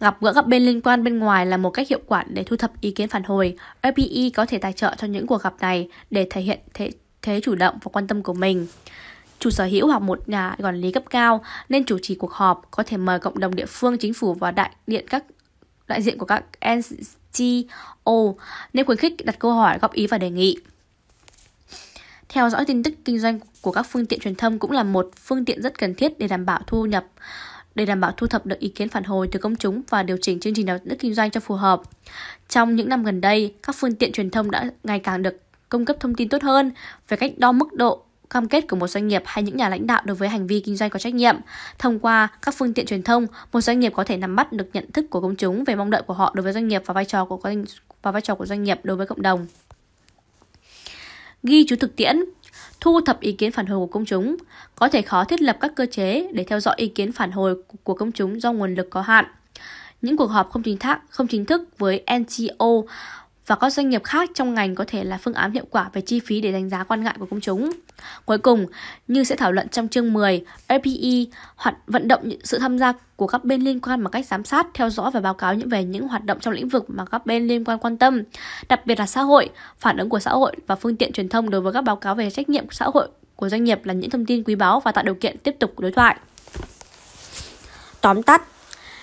Gặp gỡ các bên liên quan bên ngoài là một cách hiệu quả để thu thập ý kiến phản hồi. RPE có thể tài trợ cho những cuộc gặp này để thể hiện thế, thế chủ động và quan tâm của mình. Chủ sở hữu hoặc một nhà quản lý cấp cao nên chủ trì cuộc họp có thể mời cộng đồng địa phương, chính phủ và đại diện các đại diện của các NGO nên khuyến khích đặt câu hỏi, góp ý và đề nghị. Theo dõi tin tức kinh doanh của các phương tiện truyền thông cũng là một phương tiện rất cần thiết để đảm bảo thu nhập để đảm bảo thu thập được ý kiến phản hồi từ công chúng và điều chỉnh chương trình đào tạo kinh doanh cho phù hợp. Trong những năm gần đây, các phương tiện truyền thông đã ngày càng được cung cấp thông tin tốt hơn về cách đo mức độ cam kết của một doanh nghiệp hay những nhà lãnh đạo đối với hành vi kinh doanh có trách nhiệm. Thông qua các phương tiện truyền thông, một doanh nghiệp có thể nắm bắt được nhận thức của công chúng về mong đợi của họ đối với doanh nghiệp và vai trò của và vai trò của doanh nghiệp đối với cộng đồng ghi chú thực tiễn, thu thập ý kiến phản hồi của công chúng, có thể khó thiết lập các cơ chế để theo dõi ý kiến phản hồi của công chúng do nguồn lực có hạn. Những cuộc họp không chính thác, không chính thức với NGO và các doanh nghiệp khác trong ngành có thể là phương án hiệu quả về chi phí để đánh giá quan ngại của công chúng. Cuối cùng, như sẽ thảo luận trong chương 10, RPE hoạt vận động sự tham gia của các bên liên quan bằng cách giám sát, theo dõi và báo cáo những về những hoạt động trong lĩnh vực mà các bên liên quan quan tâm, đặc biệt là xã hội, phản ứng của xã hội và phương tiện truyền thông đối với các báo cáo về trách nhiệm xã hội của doanh nghiệp là những thông tin quý báu và tạo điều kiện tiếp tục đối thoại. Tóm tắt,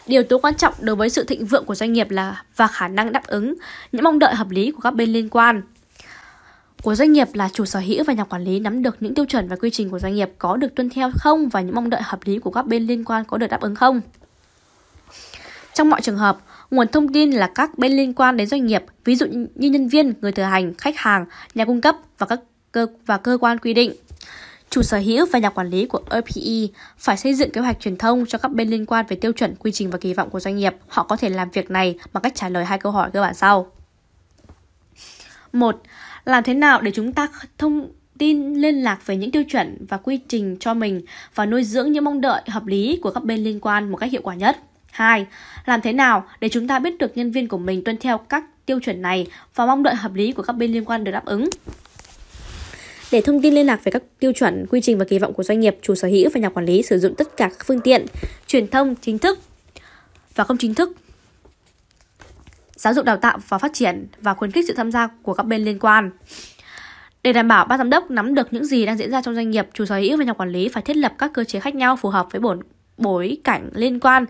Điều tố quan trọng đối với sự thịnh vượng của doanh nghiệp là và khả năng đáp ứng những mong đợi hợp lý của các bên liên quan. Của doanh nghiệp là chủ sở hữu và nhà quản lý nắm được những tiêu chuẩn và quy trình của doanh nghiệp có được tuân theo không và những mong đợi hợp lý của các bên liên quan có được đáp ứng không. Trong mọi trường hợp, nguồn thông tin là các bên liên quan đến doanh nghiệp, ví dụ như nhân viên, người thừa hành, khách hàng, nhà cung cấp và các cơ và cơ quan quy định chủ sở hữu và nhà quản lý của RPE phải xây dựng kế hoạch truyền thông cho các bên liên quan về tiêu chuẩn, quy trình và kỳ vọng của doanh nghiệp. Họ có thể làm việc này bằng cách trả lời hai câu hỏi cơ bản sau. 1. Làm thế nào để chúng ta thông tin liên lạc về những tiêu chuẩn và quy trình cho mình và nuôi dưỡng những mong đợi hợp lý của các bên liên quan một cách hiệu quả nhất? 2. Làm thế nào để chúng ta biết được nhân viên của mình tuân theo các tiêu chuẩn này và mong đợi hợp lý của các bên liên quan được đáp ứng? để thông tin liên lạc về các tiêu chuẩn, quy trình và kỳ vọng của doanh nghiệp, chủ sở hữu và nhà quản lý sử dụng tất cả các phương tiện truyền thông chính thức và không chính thức. Giáo dục đào tạo và phát triển và khuyến khích sự tham gia của các bên liên quan. Để đảm bảo ban giám đốc nắm được những gì đang diễn ra trong doanh nghiệp, chủ sở hữu và nhà quản lý phải thiết lập các cơ chế khác nhau phù hợp với bổn bối cảnh liên quan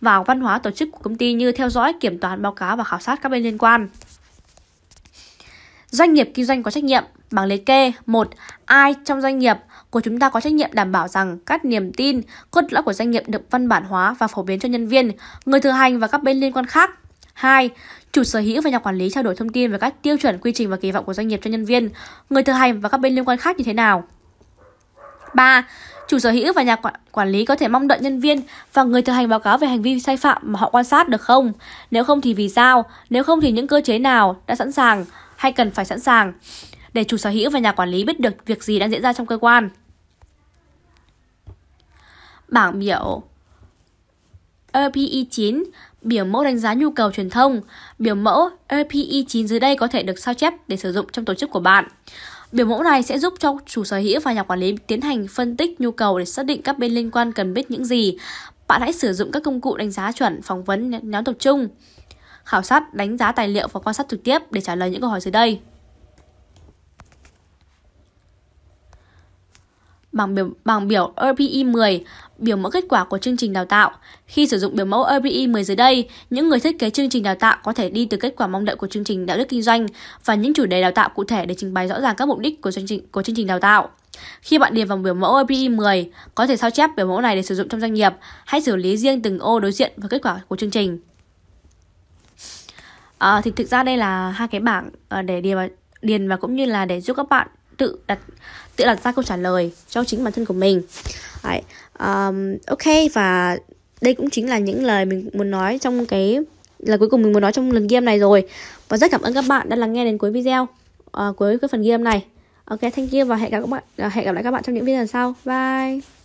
vào văn hóa tổ chức của công ty như theo dõi, kiểm toán, báo cáo và khảo sát các bên liên quan. Doanh nghiệp kinh doanh có trách nhiệm bằng liệt kê một Ai trong doanh nghiệp của chúng ta có trách nhiệm đảm bảo rằng các niềm tin, cốt lõi của doanh nghiệp được văn bản hóa và phổ biến cho nhân viên, người thực hành và các bên liên quan khác. 2. Chủ sở hữu và nhà quản lý trao đổi thông tin về các tiêu chuẩn, quy trình và kỳ vọng của doanh nghiệp cho nhân viên, người thực hành và các bên liên quan khác như thế nào. 3. Chủ sở hữu và nhà quản lý có thể mong đợi nhân viên và người thực hành báo cáo về hành vi sai phạm mà họ quan sát được không? Nếu không thì vì sao? Nếu không thì những cơ chế nào đã sẵn sàng? hay cần phải sẵn sàng để chủ sở hữu và nhà quản lý biết được việc gì đang diễn ra trong cơ quan. Bảng biểu RPE9 Biểu mẫu đánh giá nhu cầu truyền thông Biểu mẫu RPE9 dưới đây có thể được sao chép để sử dụng trong tổ chức của bạn. Biểu mẫu này sẽ giúp cho chủ sở hữu và nhà quản lý tiến hành phân tích nhu cầu để xác định các bên liên quan cần biết những gì. Bạn hãy sử dụng các công cụ đánh giá chuẩn, phỏng vấn, nhóm tập trung khảo sát, đánh giá tài liệu và quan sát trực tiếp để trả lời những câu hỏi dưới đây. Bảng biểu, bảng biểu RPE 10, biểu mẫu kết quả của chương trình đào tạo. Khi sử dụng biểu mẫu RPE 10 dưới đây, những người thiết kế chương trình đào tạo có thể đi từ kết quả mong đợi của chương trình đạo đức kinh doanh và những chủ đề đào tạo cụ thể để trình bày rõ ràng các mục đích của chương trình của chương trình đào tạo. Khi bạn điền vào biểu mẫu RPE 10, có thể sao chép biểu mẫu này để sử dụng trong doanh nghiệp. Hãy xử lý riêng từng ô đối diện với kết quả của chương trình à, thì thực ra đây là hai cái bảng ờ, để điền và điền vào cũng như là để giúp các bạn tự đặt tự đặt ra câu trả lời cho chính bản thân của mình Đấy, um, ok và đây cũng chính là những lời mình muốn nói trong cái là cuối cùng mình muốn nói trong lần game này rồi và rất cảm ơn các bạn đã lắng nghe đến cuối video uh, cuối cái phần game này ok thank you và hẹn gặp các bạn hẹn gặp lại các bạn trong những video sau bye